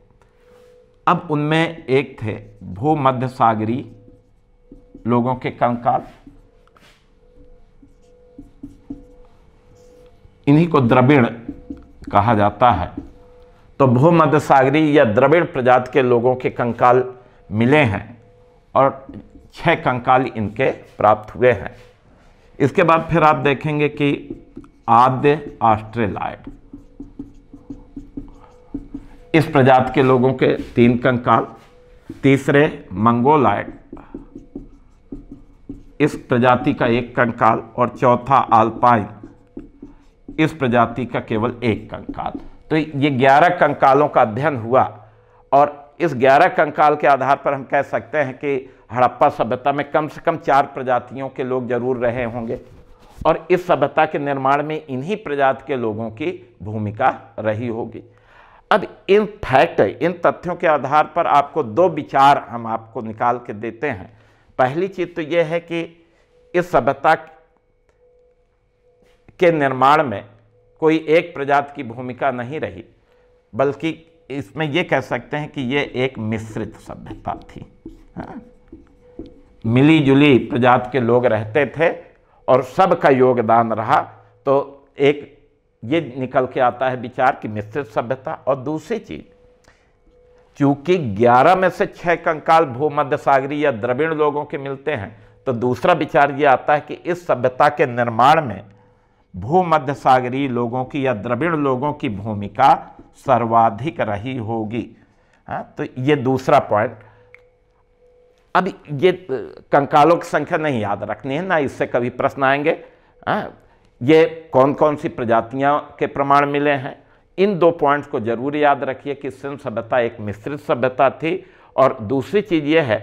अब उनमें एक थे भूमध्य सागरी लोगों के कंकाल इन्हीं को द्रविड़ कहा जाता है तो भूमध्य सागरी या द्रविड़ प्रजात के लोगों के कंकाल मिले हैं और छह कंकाल इनके प्राप्त हुए हैं इसके बाद फिर आप देखेंगे कि आद्य ऑस्ट्रेलाइड इस प्रजात के लोगों के तीन कंकाल तीसरे मंगोलाइड इस प्रजाति का एक कंकाल और चौथा आल्पाइन इस प्रजाति का केवल एक कंकाल तो ये ग्यारह कंकालों का अध्ययन हुआ और इस ग्यारह कंकाल के आधार पर हम कह सकते हैं कि हड़प्पा सभ्यता में कम से कम चार प्रजातियों के लोग जरूर रहे होंगे और इस सभ्यता के निर्माण में इन्हीं प्रजाति के लोगों की भूमिका रही होगी अब इन फैक्ट इन तथ्यों के आधार पर आपको दो विचार हम आपको निकाल के देते हैं पहली चीज़ तो ये है कि इस सभ्यता के निर्माण में कोई एक प्रजाति की भूमिका नहीं रही बल्कि इसमें यह कह सकते हैं कि ये एक मिश्रित सभ्यता थी हाँ। मिली जुली प्रजात के लोग रहते थे और सबका योगदान रहा तो एक ये निकल के आता है विचार कि मिश्रित सभ्यता और दूसरी चीज चूंकि 11 में से 6 कंकाल भूमध्य सागरी या द्रविण लोगों के मिलते हैं तो दूसरा विचार ये आता है कि इस सभ्यता के निर्माण में भूमध्य सागरीय लोगों की या द्रविड़ लोगों की भूमिका सर्वाधिक रही होगी हाँ, तो ये दूसरा पॉइंट अब ये कंकालों की संख्या नहीं याद रखनी है ना इससे कभी प्रश्न आएंगे हाँ ये कौन कौन सी प्रजातियां के प्रमाण मिले हैं इन दो पॉइंट्स को जरूर याद रखिए कि सिंध सभ्यता एक मिश्रित सभ्यता थी और दूसरी चीज़ ये है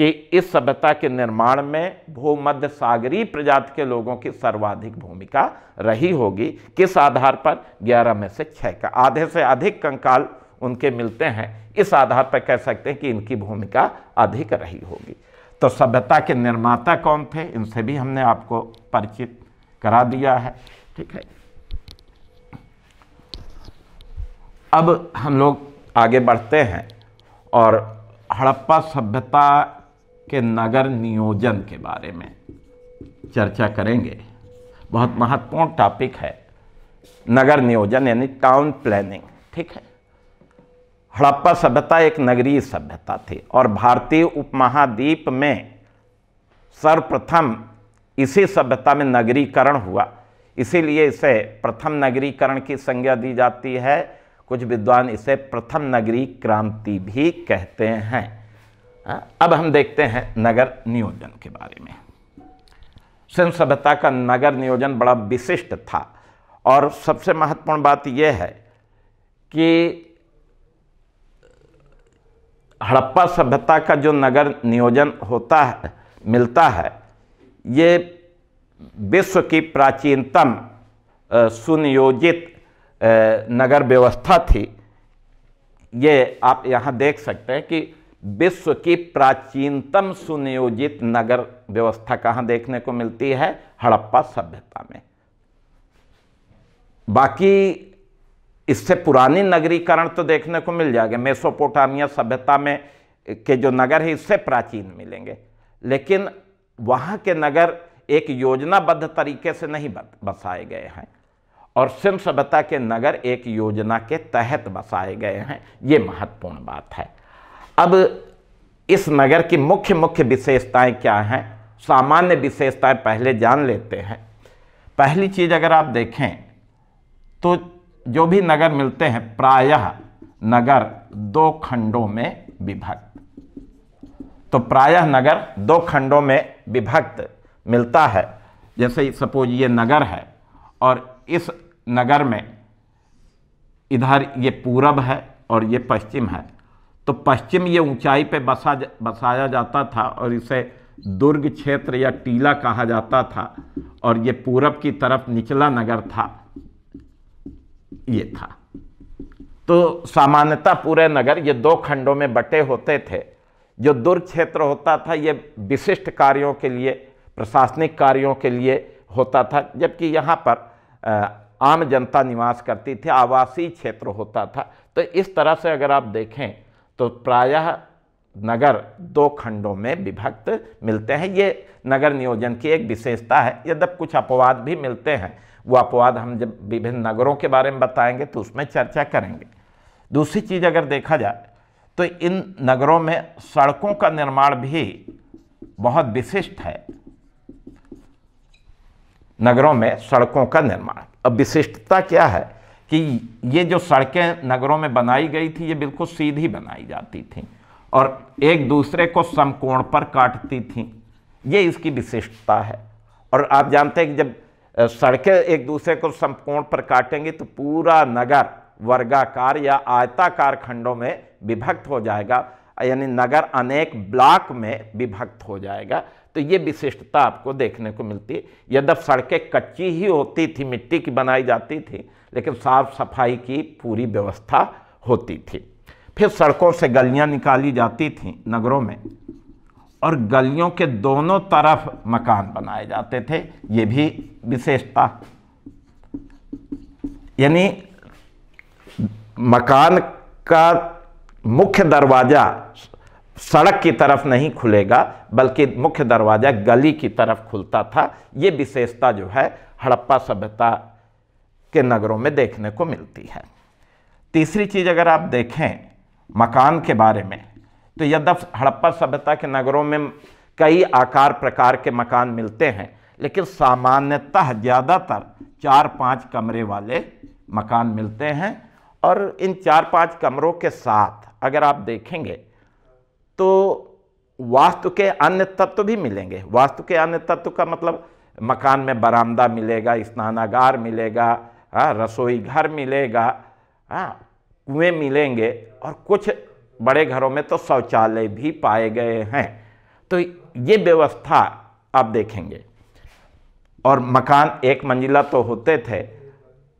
कि इस सभ्यता के निर्माण में भूमध्य सागरी प्रजाति के लोगों की सर्वाधिक भूमिका रही होगी किस आधार पर ग्यारह में से छः का आधे से अधिक कंकाल उनके मिलते हैं इस आधार पर कह सकते हैं कि इनकी भूमिका अधिक रही होगी तो सभ्यता के निर्माता कौन थे इनसे भी हमने आपको परिचित करा दिया है ठीक है अब हम लोग आगे बढ़ते हैं और हड़प्पा सभ्यता के नगर नियोजन के बारे में चर्चा करेंगे बहुत महत्वपूर्ण टॉपिक है नगर नियोजन यानी टाउन प्लानिंग ठीक है हड़प्पा सभ्यता एक नगरीय सभ्यता थी और भारतीय उपमहाद्वीप में सर्वप्रथम इसी सभ्यता में नगरीकरण हुआ इसीलिए इसे प्रथम नगरीकरण की संज्ञा दी जाती है कुछ विद्वान इसे प्रथम नगरी क्रांति भी कहते हैं अब हम देखते हैं नगर नियोजन के बारे में सिंध सभ्यता का नगर नियोजन बड़ा विशिष्ट था और सबसे महत्वपूर्ण बात यह है कि हड़प्पा सभ्यता का जो नगर नियोजन होता है मिलता है ये विश्व की प्राचीनतम सुनियोजित नगर व्यवस्था थी ये आप यहाँ देख सकते हैं कि विश्व की प्राचीनतम सुनियोजित नगर व्यवस्था कहां देखने को मिलती है हड़प्पा सभ्यता में बाकी इससे पुरानी नगरीकरण तो देखने को मिल जाएगा मेसोपोटामिया सभ्यता में के जो नगर है इससे प्राचीन मिलेंगे लेकिन वहां के नगर एक योजनाबद्ध तरीके से नहीं बसाए गए हैं और सिम सभ्यता के नगर एक योजना के तहत बसाए गए हैं ये महत्वपूर्ण बात है अब इस नगर की मुख्य मुख्य विशेषताएं क्या हैं सामान्य विशेषताएं पहले जान लेते हैं पहली चीज़ अगर आप देखें तो जो भी नगर मिलते हैं प्रायः नगर दो खंडों में विभक्त तो प्रायः नगर दो खंडों में विभक्त मिलता है जैसे सपोज ये नगर है और इस नगर में इधर ये पूरब है और ये पश्चिम है तो पश्चिम ये ऊंचाई पे बसा बसाया जाता था और इसे दुर्ग क्षेत्र या टीला कहा जाता था और ये पूरब की तरफ निचला नगर था ये था तो सामान्यतः पूरे नगर ये दो खंडों में बटे होते थे जो दुर्ग क्षेत्र होता था ये विशिष्ट कार्यों के लिए प्रशासनिक कार्यों के लिए होता था जबकि यहाँ पर आम जनता निवास करती थी आवासीय क्षेत्र होता था तो इस तरह से अगर आप देखें तो प्रायः नगर दो खंडों में विभक्त मिलते हैं ये नगर नियोजन की एक विशेषता है यद्यप कुछ अपवाद भी मिलते हैं वो अपवाद हम जब विभिन्न नगरों के बारे में बताएंगे तो उसमें चर्चा करेंगे दूसरी चीज़ अगर देखा जाए तो इन नगरों में सड़कों का निर्माण भी बहुत विशिष्ट है नगरों में सड़कों का निर्माण अब विशिष्टता क्या है कि ये जो सड़कें नगरों में बनाई गई थी ये बिल्कुल सीधी बनाई जाती थी और एक दूसरे को समकोण पर काटती थी ये इसकी विशिष्टता है और आप जानते हैं कि जब सड़कें एक दूसरे को समकोण पर काटेंगी तो पूरा नगर वर्गाकार या आयताकार खंडों में विभक्त हो जाएगा यानी नगर अनेक ब्लॉक में विभक्त हो जाएगा तो ये विशिष्टता आपको देखने को मिलती है यद्यप सड़कें कच्ची ही होती थी मिट्टी की बनाई जाती थी लेकिन साफ सफाई की पूरी व्यवस्था होती थी फिर सड़कों से गलियां निकाली जाती थीं नगरों में और गलियों के दोनों तरफ मकान बनाए जाते थे ये भी विशेषता यानी मकान का मुख्य दरवाज़ा सड़क की तरफ नहीं खुलेगा बल्कि मुख्य दरवाज़ा गली की तरफ खुलता था ये विशेषता जो है हड़प्पा सभ्यता के नगरों में देखने को मिलती है तीसरी चीज़ अगर आप देखें मकान के बारे में तो यद्यप हड़प्पा सभ्यता के नगरों में कई आकार प्रकार के मकान मिलते हैं लेकिन सामान्यतः ज़्यादातर चार पांच कमरे वाले मकान मिलते हैं और इन चार पांच कमरों के साथ अगर आप देखेंगे तो वास्तु के अन्य तत्व भी मिलेंगे वास्तु के अन्य तत्व का मतलब मकान में बरामदा मिलेगा स्नानागार मिलेगा हाँ रसोई घर मिलेगा हाँ कुएँ मिलेंगे और कुछ बड़े घरों में तो शौचालय भी पाए गए हैं तो ये व्यवस्था आप देखेंगे और मकान एक मंजिला तो होते थे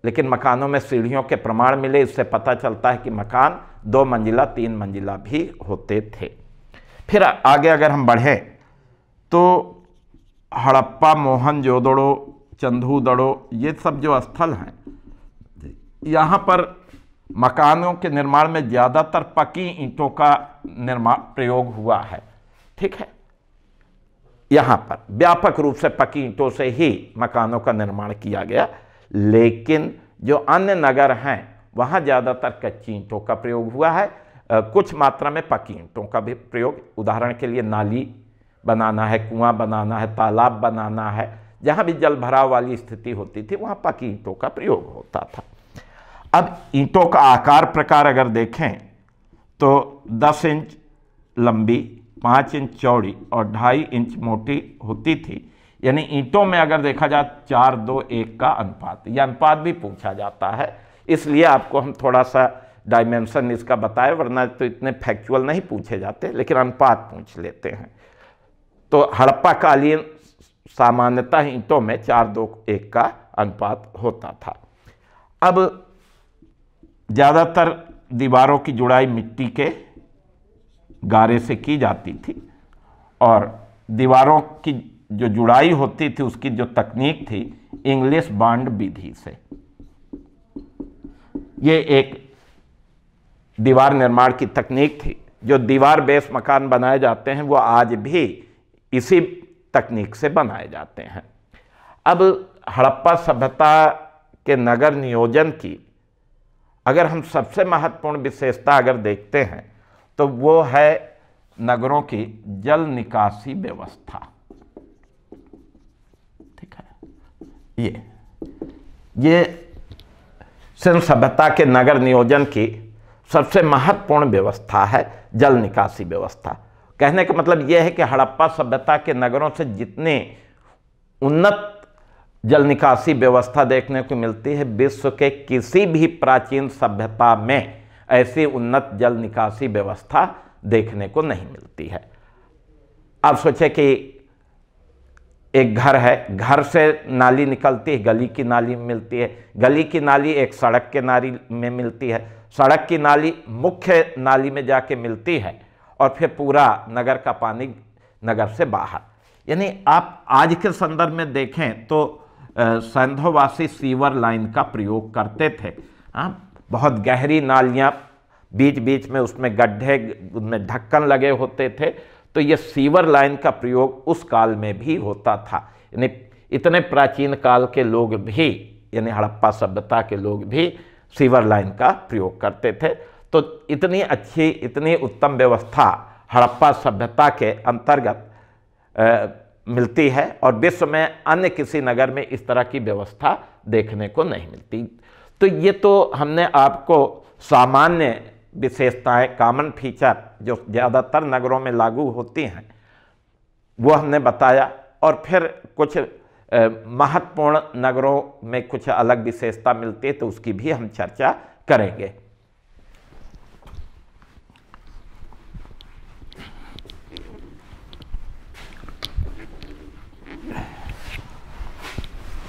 लेकिन मकानों में सीढ़ियों के प्रमाण मिले इससे पता चलता है कि मकान दो मंजिला तीन मंजिला भी होते थे फिर आगे अगर हम बढ़ें तो हड़प्पा मोहन जोदड़ो चंदूदड़ो ये सब जो स्थल हैं यहाँ पर मकानों के निर्माण में ज़्यादातर पकी ईंटों का निर्माण प्रयोग हुआ है ठीक है यहाँ पर व्यापक रूप से पकी ईंटों से ही मकानों का निर्माण किया गया लेकिन जो अन्य नगर हैं वहाँ ज़्यादातर कच्ची ईंटों का प्रयोग हुआ है कुछ मात्रा में पकी ईंटों का भी प्रयोग उदाहरण के लिए नाली बनाना है कुआं बनाना है तालाब बनाना है जहाँ भी जल भराव वाली स्थिति होती थी वहाँ पकी ईंटों का प्रयोग होता था अब ईंटों का आकार प्रकार अगर देखें तो 10 इंच लंबी 5 इंच चौड़ी और ढाई इंच मोटी होती थी यानी ईंटों में अगर देखा जाए चार दो एक का अनुपात यह अनुपात भी पूछा जाता है इसलिए आपको हम थोड़ा सा डायमेंशन इसका बताए वरना तो इतने फैक्चुअल नहीं पूछे जाते लेकिन अनुपात पूछ लेते हैं तो हड़प्पाकालीन सामान्यतः ईंटों में चार दो एक का अनुपात होता था अब ज़्यादातर दीवारों की जुड़ाई मिट्टी के गारे से की जाती थी और दीवारों की जो जुड़ाई होती थी उसकी जो तकनीक थी इंग्लिश बांड विधि से ये एक दीवार निर्माण की तकनीक थी जो दीवार बेस मकान बनाए जाते हैं वो आज भी इसी तकनीक से बनाए जाते हैं अब हड़प्पा सभ्यता के नगर नियोजन की अगर हम सबसे महत्वपूर्ण विशेषता अगर देखते हैं तो वो है नगरों की जल निकासी व्यवस्था ठीक है ये ये सिंध सभ्यता के नगर नियोजन की सबसे महत्वपूर्ण व्यवस्था है जल निकासी व्यवस्था कहने का मतलब यह है कि हड़प्पा सभ्यता के नगरों से जितने उन्नत जल निकासी व्यवस्था देखने को मिलती है विश्व के किसी भी प्राचीन सभ्यता में ऐसी उन्नत जल निकासी व्यवस्था देखने को नहीं मिलती है आप सोचें कि एक घर है घर से नाली निकलती है गली की नाली में मिलती है गली की नाली एक सड़क के नाली में मिलती है सड़क की नाली मुख्य नाली में जाके मिलती है और फिर पूरा नगर का पानी नगर से बाहर यानी आप आज के संदर्भ में देखें तो संधोवासी सीवर लाइन का प्रयोग करते थे आ, हाँ, बहुत गहरी नालियाँ बीच बीच में उसमें गड्ढे उनमें ढक्कन लगे होते थे तो ये सीवर लाइन का प्रयोग उस काल में भी होता था यानी इतने प्राचीन काल के लोग भी यानी हड़प्पा सभ्यता के लोग भी सीवर लाइन का प्रयोग करते थे तो इतनी अच्छी इतनी उत्तम व्यवस्था हड़प्पा सभ्यता के अंतर्गत मिलती है और विश्व में अन्य किसी नगर में इस तरह की व्यवस्था देखने को नहीं मिलती तो ये तो हमने आपको सामान्य विशेषताएं कॉमन फीचर जो ज़्यादातर नगरों में लागू होती हैं वो हमने बताया और फिर कुछ महत्वपूर्ण नगरों में कुछ अलग विशेषता मिलती है तो उसकी भी हम चर्चा करेंगे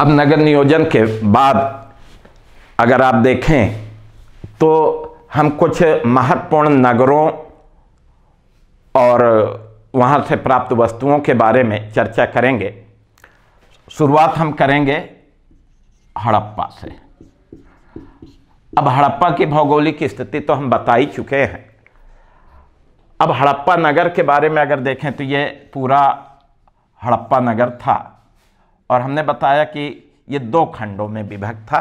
अब नगर नियोजन के बाद अगर आप देखें तो हम कुछ महत्वपूर्ण नगरों और वहाँ से प्राप्त वस्तुओं के बारे में चर्चा करेंगे शुरुआत हम करेंगे हड़प्पा से अब हड़प्पा की भौगोलिक स्थिति तो हम बता ही चुके हैं अब हड़प्पा नगर के बारे में अगर देखें तो ये पूरा हड़प्पा नगर था और हमने बताया कि ये दो खंडों में विभक्त था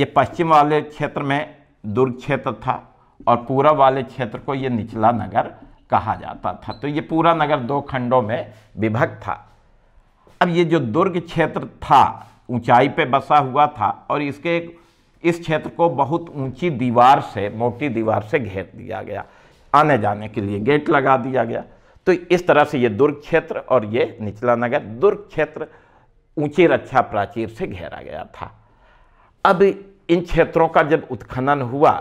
ये पश्चिम वाले क्षेत्र में दुर्ग क्षेत्र था और पूरब वाले क्षेत्र को ये निचला नगर कहा जाता था तो ये पूरा नगर दो खंडों में विभक्त था अब ये जो दुर्ग क्षेत्र था ऊंचाई पे बसा हुआ था और इसके इस क्षेत्र को बहुत ऊंची दीवार से मोटी दीवार से घेर दिया गया आने जाने के लिए गेट लगा दिया गया तो इस तरह से ये दुर्ग क्षेत्र और ये निचला नगर दुर्ग क्षेत्र ऊंचे रक्षा प्राचीर से घेरा गया था अब इन क्षेत्रों का जब उत्खनन हुआ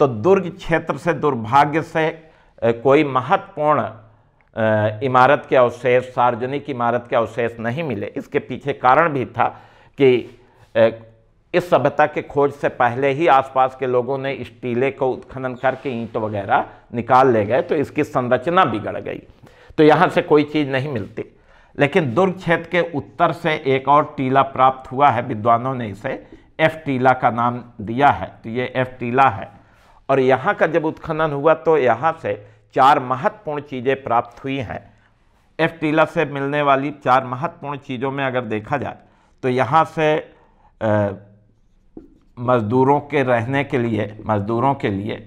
तो दुर्ग क्षेत्र से दुर्भाग्य से कोई महत्वपूर्ण इमारत के अवशेष सार्वजनिक इमारत के अवशेष नहीं मिले इसके पीछे कारण भी था कि इस सभ्यता के खोज से पहले ही आसपास के लोगों ने इस टीले को उत्खनन करके ईंट वगैरह निकाल ले गए तो इसकी संरचना बिगड़ गई तो यहाँ से कोई चीज़ नहीं मिलती लेकिन दुर्ग क्षेत्र के उत्तर से एक और टीला प्राप्त हुआ है विद्वानों ने इसे एफ टीला का नाम दिया है तो ये एफ टीला है और यहाँ का जब उत्खनन हुआ तो यहाँ से चार महत्वपूर्ण चीज़ें प्राप्त हुई हैं एफ टीला से मिलने वाली चार महत्वपूर्ण चीज़ों में अगर देखा जाए तो यहाँ से मजदूरों के रहने के लिए मजदूरों के लिए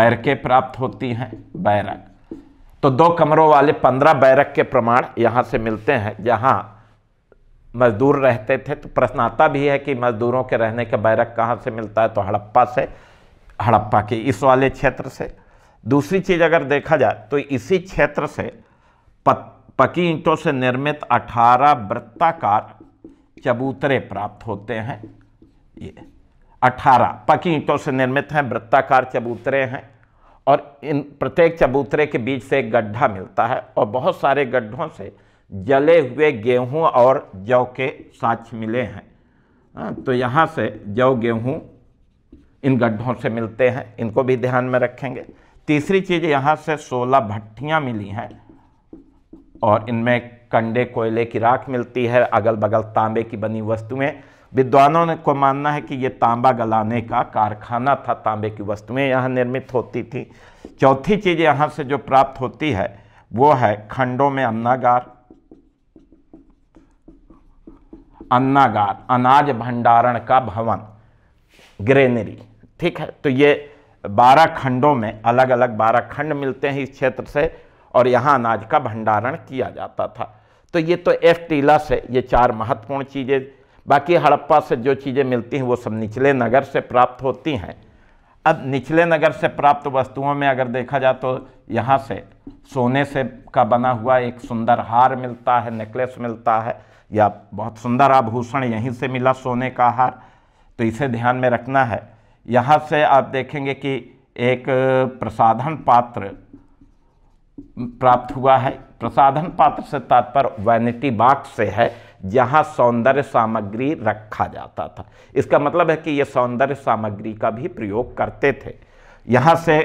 बैरकें प्राप्त होती हैं बैरक तो दो कमरों वाले पंद्रह बैरक के प्रमाण यहाँ से मिलते हैं जहाँ मजदूर रहते थे तो प्रश्न आता भी है कि मजदूरों के रहने का बैरक कहाँ से मिलता है तो हड़प्पा से हड़प्पा के इस वाले क्षेत्र से दूसरी चीज़ अगर देखा जाए तो इसी क्षेत्र से पत, पकी ईंटों से निर्मित अठारह वृत्ताकार चबूतरे प्राप्त होते हैं ये अठारह पकी ईंटों से निर्मित हैं वृत्ताकार चबूतरे हैं और इन प्रत्येक चबूतरे के बीच से एक गड्ढा मिलता है और बहुत सारे गड्ढों से जले हुए गेहूं और जौ के साक्ष मिले हैं हाँ, तो यहाँ से जौ गेहूं इन गड्ढों से मिलते हैं इनको भी ध्यान में रखेंगे तीसरी चीज़ यहाँ से सोलह भट्टियाँ मिली हैं और इनमें कंडे कोयले की राख मिलती है अगल बगल तांबे की बनी वस्तुएं विद्वानों ने को मानना है कि ये तांबा गलाने का कारखाना था तांबे की वस्तुएं यहाँ निर्मित होती थी चौथी चीज़ यहाँ से जो प्राप्त होती है वो है खंडों में अन्नागार अन्नागार अनाज भंडारण का भवन ग्रेनरी ठीक है तो ये बारह खंडों में अलग अलग बारह खंड मिलते हैं इस क्षेत्र से और यहाँ अनाज का भंडारण किया जाता था तो ये तो एफ टीला से ये चार महत्वपूर्ण चीज़ें बाकी हड़प्पा से जो चीज़ें मिलती हैं वो सब निचले नगर से प्राप्त होती हैं अब निचले नगर से प्राप्त वस्तुओं में अगर देखा जाए तो यहाँ से सोने से का बना हुआ एक सुंदर हार मिलता है नेकलेस मिलता है या बहुत सुंदर आभूषण यहीं से मिला सोने का हार तो इसे ध्यान में रखना है यहाँ से आप देखेंगे कि एक प्रसाधन पात्र प्राप्त हुआ है प्रसाधन पात्र से तात्पर्य वैनिटी बॉक्स से है जहाँ सौंदर्य सामग्री रखा जाता था इसका मतलब है कि ये सौंदर्य सामग्री का भी प्रयोग करते थे यहाँ से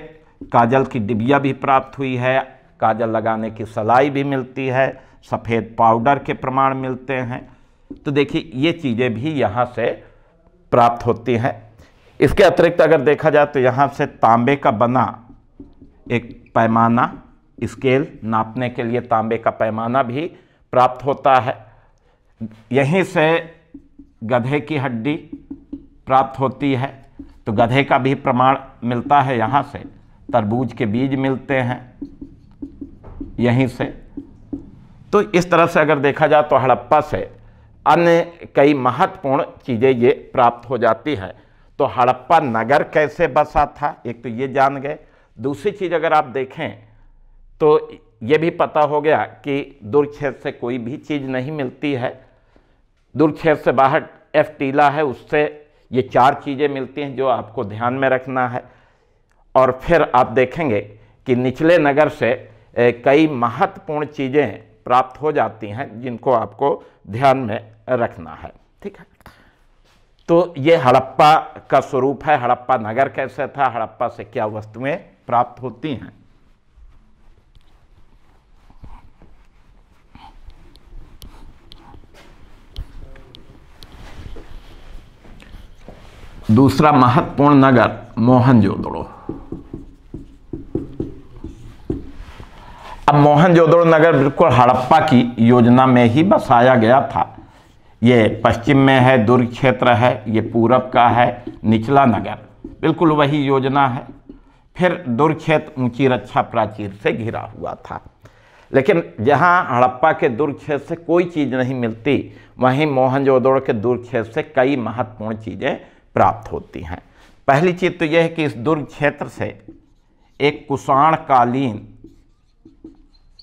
काजल की डिबिया भी प्राप्त हुई है काजल लगाने की सलाई भी मिलती है सफ़ेद पाउडर के प्रमाण मिलते हैं तो देखिए ये चीज़ें भी यहाँ से प्राप्त होती हैं इसके अतिरिक्त अगर देखा जाए तो यहाँ से तांबे का बना एक पैमाना स्केल नापने के लिए तांबे का पैमाना भी प्राप्त होता है यहीं से गधे की हड्डी प्राप्त होती है तो गधे का भी प्रमाण मिलता है यहाँ से तरबूज के बीज मिलते हैं यहीं से तो इस तरह से अगर देखा जाए तो हड़प्पा से अन्य कई महत्वपूर्ण चीज़ें ये प्राप्त हो जाती है तो हड़प्पा नगर कैसे बसा था एक तो ये जान गए दूसरी चीज़ अगर आप देखें तो ये भी पता हो गया कि दूर से कोई भी चीज़ नहीं मिलती है दूर से बाहर एफ टीला है उससे ये चार चीज़ें मिलती हैं जो आपको ध्यान में रखना है और फिर आप देखेंगे कि निचले नगर से कई महत्वपूर्ण चीज़ें प्राप्त हो जाती हैं जिनको आपको ध्यान में रखना है ठीक है तो ये हड़प्पा का स्वरूप है हड़प्पा नगर कैसे था हड़प्पा से क्या वस्तुएं प्राप्त होती हैं दूसरा महत्वपूर्ण नगर मोहनजोदड़ो अब मोहनजोदड़ो नगर बिल्कुल हड़प्पा की योजना में ही बसाया गया था ये पश्चिम में है दुर्ग क्षेत्र है ये पूरब का है निचला नगर बिल्कुल वही योजना है फिर दुर्ग क्षेत्र ऊंची रक्षा प्राचीर से घिरा हुआ था लेकिन जहाँ हड़प्पा के दुर्ग क्षेत्र से कोई चीज़ नहीं मिलती वहीं मोहनजोदड़ो के दुर्ग क्षेत्र से कई महत्वपूर्ण चीज़ें प्राप्त होती हैं पहली चीज़ तो यह है कि इस दुर्ग क्षेत्र से एक कुषाण कालीन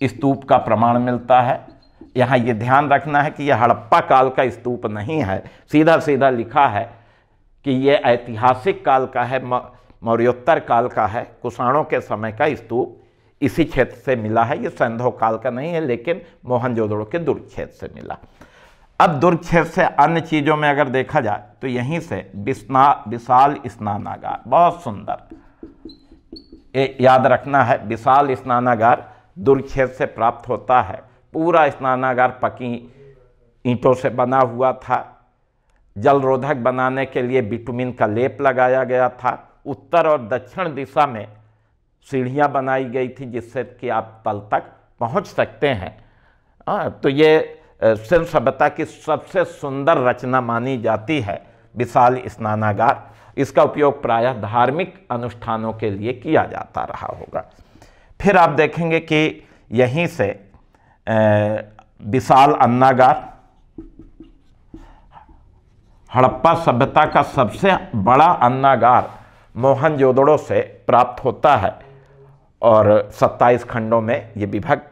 स्तूप का प्रमाण मिलता है यहाँ ये ध्यान रखना है कि यह हड़प्पा काल का स्तूप नहीं है सीधा सीधा लिखा है कि यह ऐतिहासिक काल का है मौर्योत्तर काल का है कुषाणों के समय का स्तूप इसी क्षेत्र से मिला है ये संधो काल का नहीं है लेकिन मोहनजोदड़ो के दुर्ग क्षेत्र से मिला अब दुर्क्षेप से अन्य चीज़ों में अगर देखा जाए तो यहीं से विस्ना विशाल स्नानागार बहुत सुंदर ये याद रखना है विशाल स्नानागार दुर्क्षेप से प्राप्त होता है पूरा स्नानागार पकी ईंटों से बना हुआ था जलरोधक बनाने के लिए बिटुमिन का लेप लगाया गया था उत्तर और दक्षिण दिशा में सीढ़ियाँ बनाई गई थी जिससे कि आप तल तक पहुँच सकते हैं आ, हाँ, तो ये सिंध सभ्यता की सबसे सुंदर रचना मानी जाती है विशाल स्नानागार इसका उपयोग प्रायः धार्मिक अनुष्ठानों के लिए किया जाता रहा होगा फिर आप देखेंगे कि यहीं से विशाल अन्नागार हड़प्पा सभ्यता का सबसे बड़ा अन्नागार मोहनजोदड़ो से प्राप्त होता है और 27 खंडों में ये विभक्त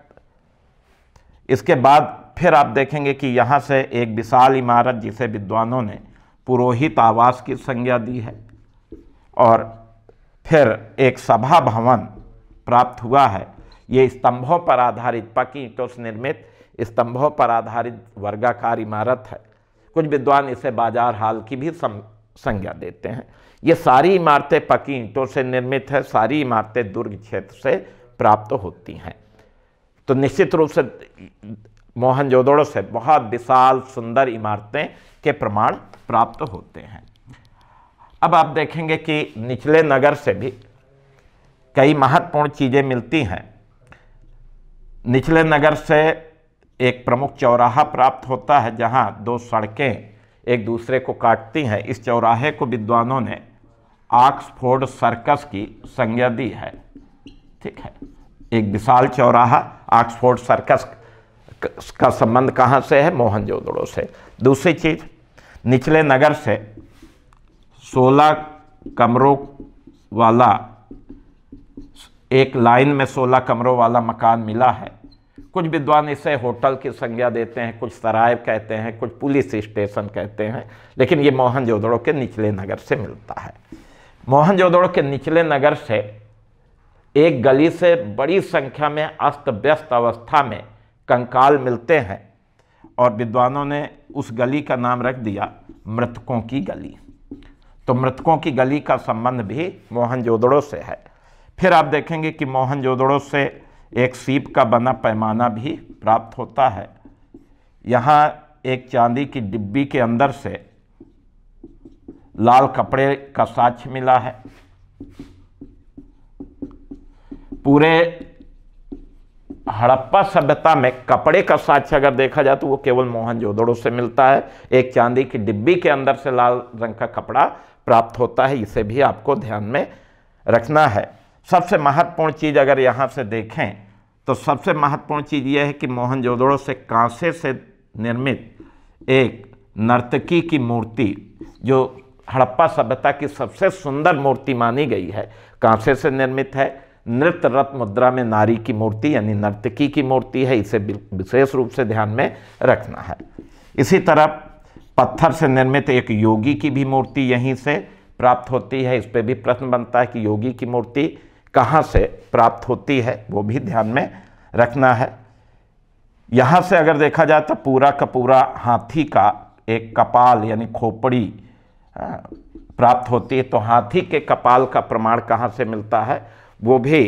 इसके बाद फिर आप देखेंगे कि यहाँ से एक विशाल इमारत जिसे विद्वानों ने पुरोहित आवास की संज्ञा दी है और फिर एक सभा भवन प्राप्त हुआ है ये स्तंभों पर आधारित पकी ईंटों से निर्मित स्तंभों पर आधारित वर्गाकार इमारत है कुछ विद्वान इसे बाजार हाल की भी संज्ञा देते हैं ये सारी इमारतें पकी ईंटों से निर्मित है सारी इमारतें दुर्ग क्षेत्र से प्राप्त होती हैं तो निश्चित रूप से मोहनजोदड़ो से बहुत विशाल सुंदर इमारतें के प्रमाण प्राप्त होते हैं अब आप देखेंगे कि निचले नगर से भी कई महत्वपूर्ण चीज़ें मिलती हैं निचले नगर से एक प्रमुख चौराहा प्राप्त होता है जहां दो सड़कें एक दूसरे को काटती हैं इस चौराहे को विद्वानों ने ऑक्सफोर्ड सर्कस की संज्ञा दी है ठीक है एक विशाल चौराहा ऑक्सफोर्ड सर्कस का संबंध कहाँ से है मोहनजोदड़ो से दूसरी चीज़ निचले नगर से 16 कमरों वाला एक लाइन में 16 कमरों वाला मकान मिला है कुछ विद्वान इसे होटल की संज्ञा देते हैं कुछ सराय कहते हैं कुछ पुलिस स्टेशन कहते हैं लेकिन ये मोहनजोदड़ो के निचले नगर से मिलता है मोहनजोदड़ो के निचले नगर से एक गली से बड़ी संख्या में अस्त व्यस्त अवस्था में कंकाल मिलते हैं और विद्वानों ने उस गली का नाम रख दिया मृतकों की गली तो मृतकों की गली का संबंध भी मोहनजोदड़ो से है फिर आप देखेंगे कि मोहनजोदड़ो से एक सीप का बना पैमाना भी प्राप्त होता है यहाँ एक चांदी की डिब्बी के अंदर से लाल कपड़े का साक्ष मिला है पूरे हड़प्पा सभ्यता में कपड़े का साक्ष्य अगर देखा जाए तो वो केवल मोहनजोदड़ो से मिलता है एक चांदी की डिब्बी के अंदर से लाल रंग का कपड़ा प्राप्त होता है इसे भी आपको ध्यान में रखना है सबसे महत्वपूर्ण चीज़ अगर यहाँ से देखें तो सबसे महत्वपूर्ण चीज़ यह है कि मोहनजोदड़ो से कांसे से निर्मित एक नर्तकी की मूर्ति जो हड़प्पा सभ्यता की सबसे सुंदर मूर्ति मानी गई है कांसे से निर्मित है नृत्य रत मुद्रा में नारी की मूर्ति यानी नर्तकी की मूर्ति है इसे विशेष रूप से ध्यान में रखना है इसी तरह पत्थर से निर्मित एक योगी की भी मूर्ति यहीं से प्राप्त होती है इस पर भी प्रश्न बनता है कि योगी की मूर्ति कहाँ से प्राप्त होती है वो भी ध्यान में रखना है यहाँ से अगर देखा जाए तो पूरा का पूरा हाथी का एक कपाल यानी खोपड़ी प्राप्त होती है तो हाथी के कपाल का प्रमाण कहाँ से मिलता है वो भी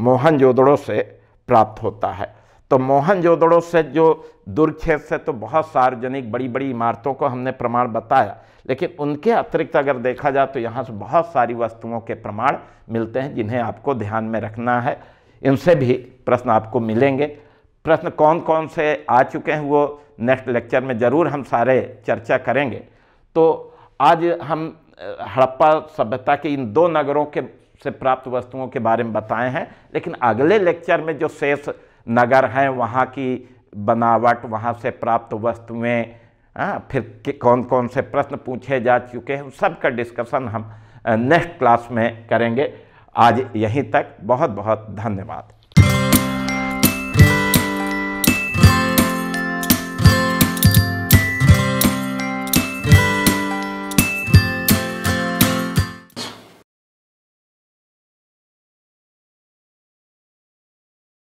मोहनजोदड़ो से प्राप्त होता है तो मोहनजोदड़ो से जो दुर्खेत से तो बहुत सार्वजनिक बड़ी बड़ी इमारतों को हमने प्रमाण बताया लेकिन उनके अतिरिक्त अगर देखा जाए तो यहाँ से बहुत सारी वस्तुओं के प्रमाण मिलते हैं जिन्हें आपको ध्यान में रखना है इनसे भी प्रश्न आपको मिलेंगे प्रश्न कौन कौन से आ चुके हैं वो नेक्स्ट लेक्चर में ज़रूर हम सारे चर्चा करेंगे तो आज हम हड़प्पा सभ्यता के इन दो नगरों के से प्राप्त वस्तुओं के बारे में बताए हैं लेकिन अगले लेक्चर में जो शेष नगर हैं वहाँ की बनावट वहाँ से प्राप्त वस्तुएँ फिर कौन कौन से प्रश्न पूछे जा चुके हैं उन सब का डिस्कशन हम नेक्स्ट क्लास में करेंगे आज यहीं तक बहुत बहुत धन्यवाद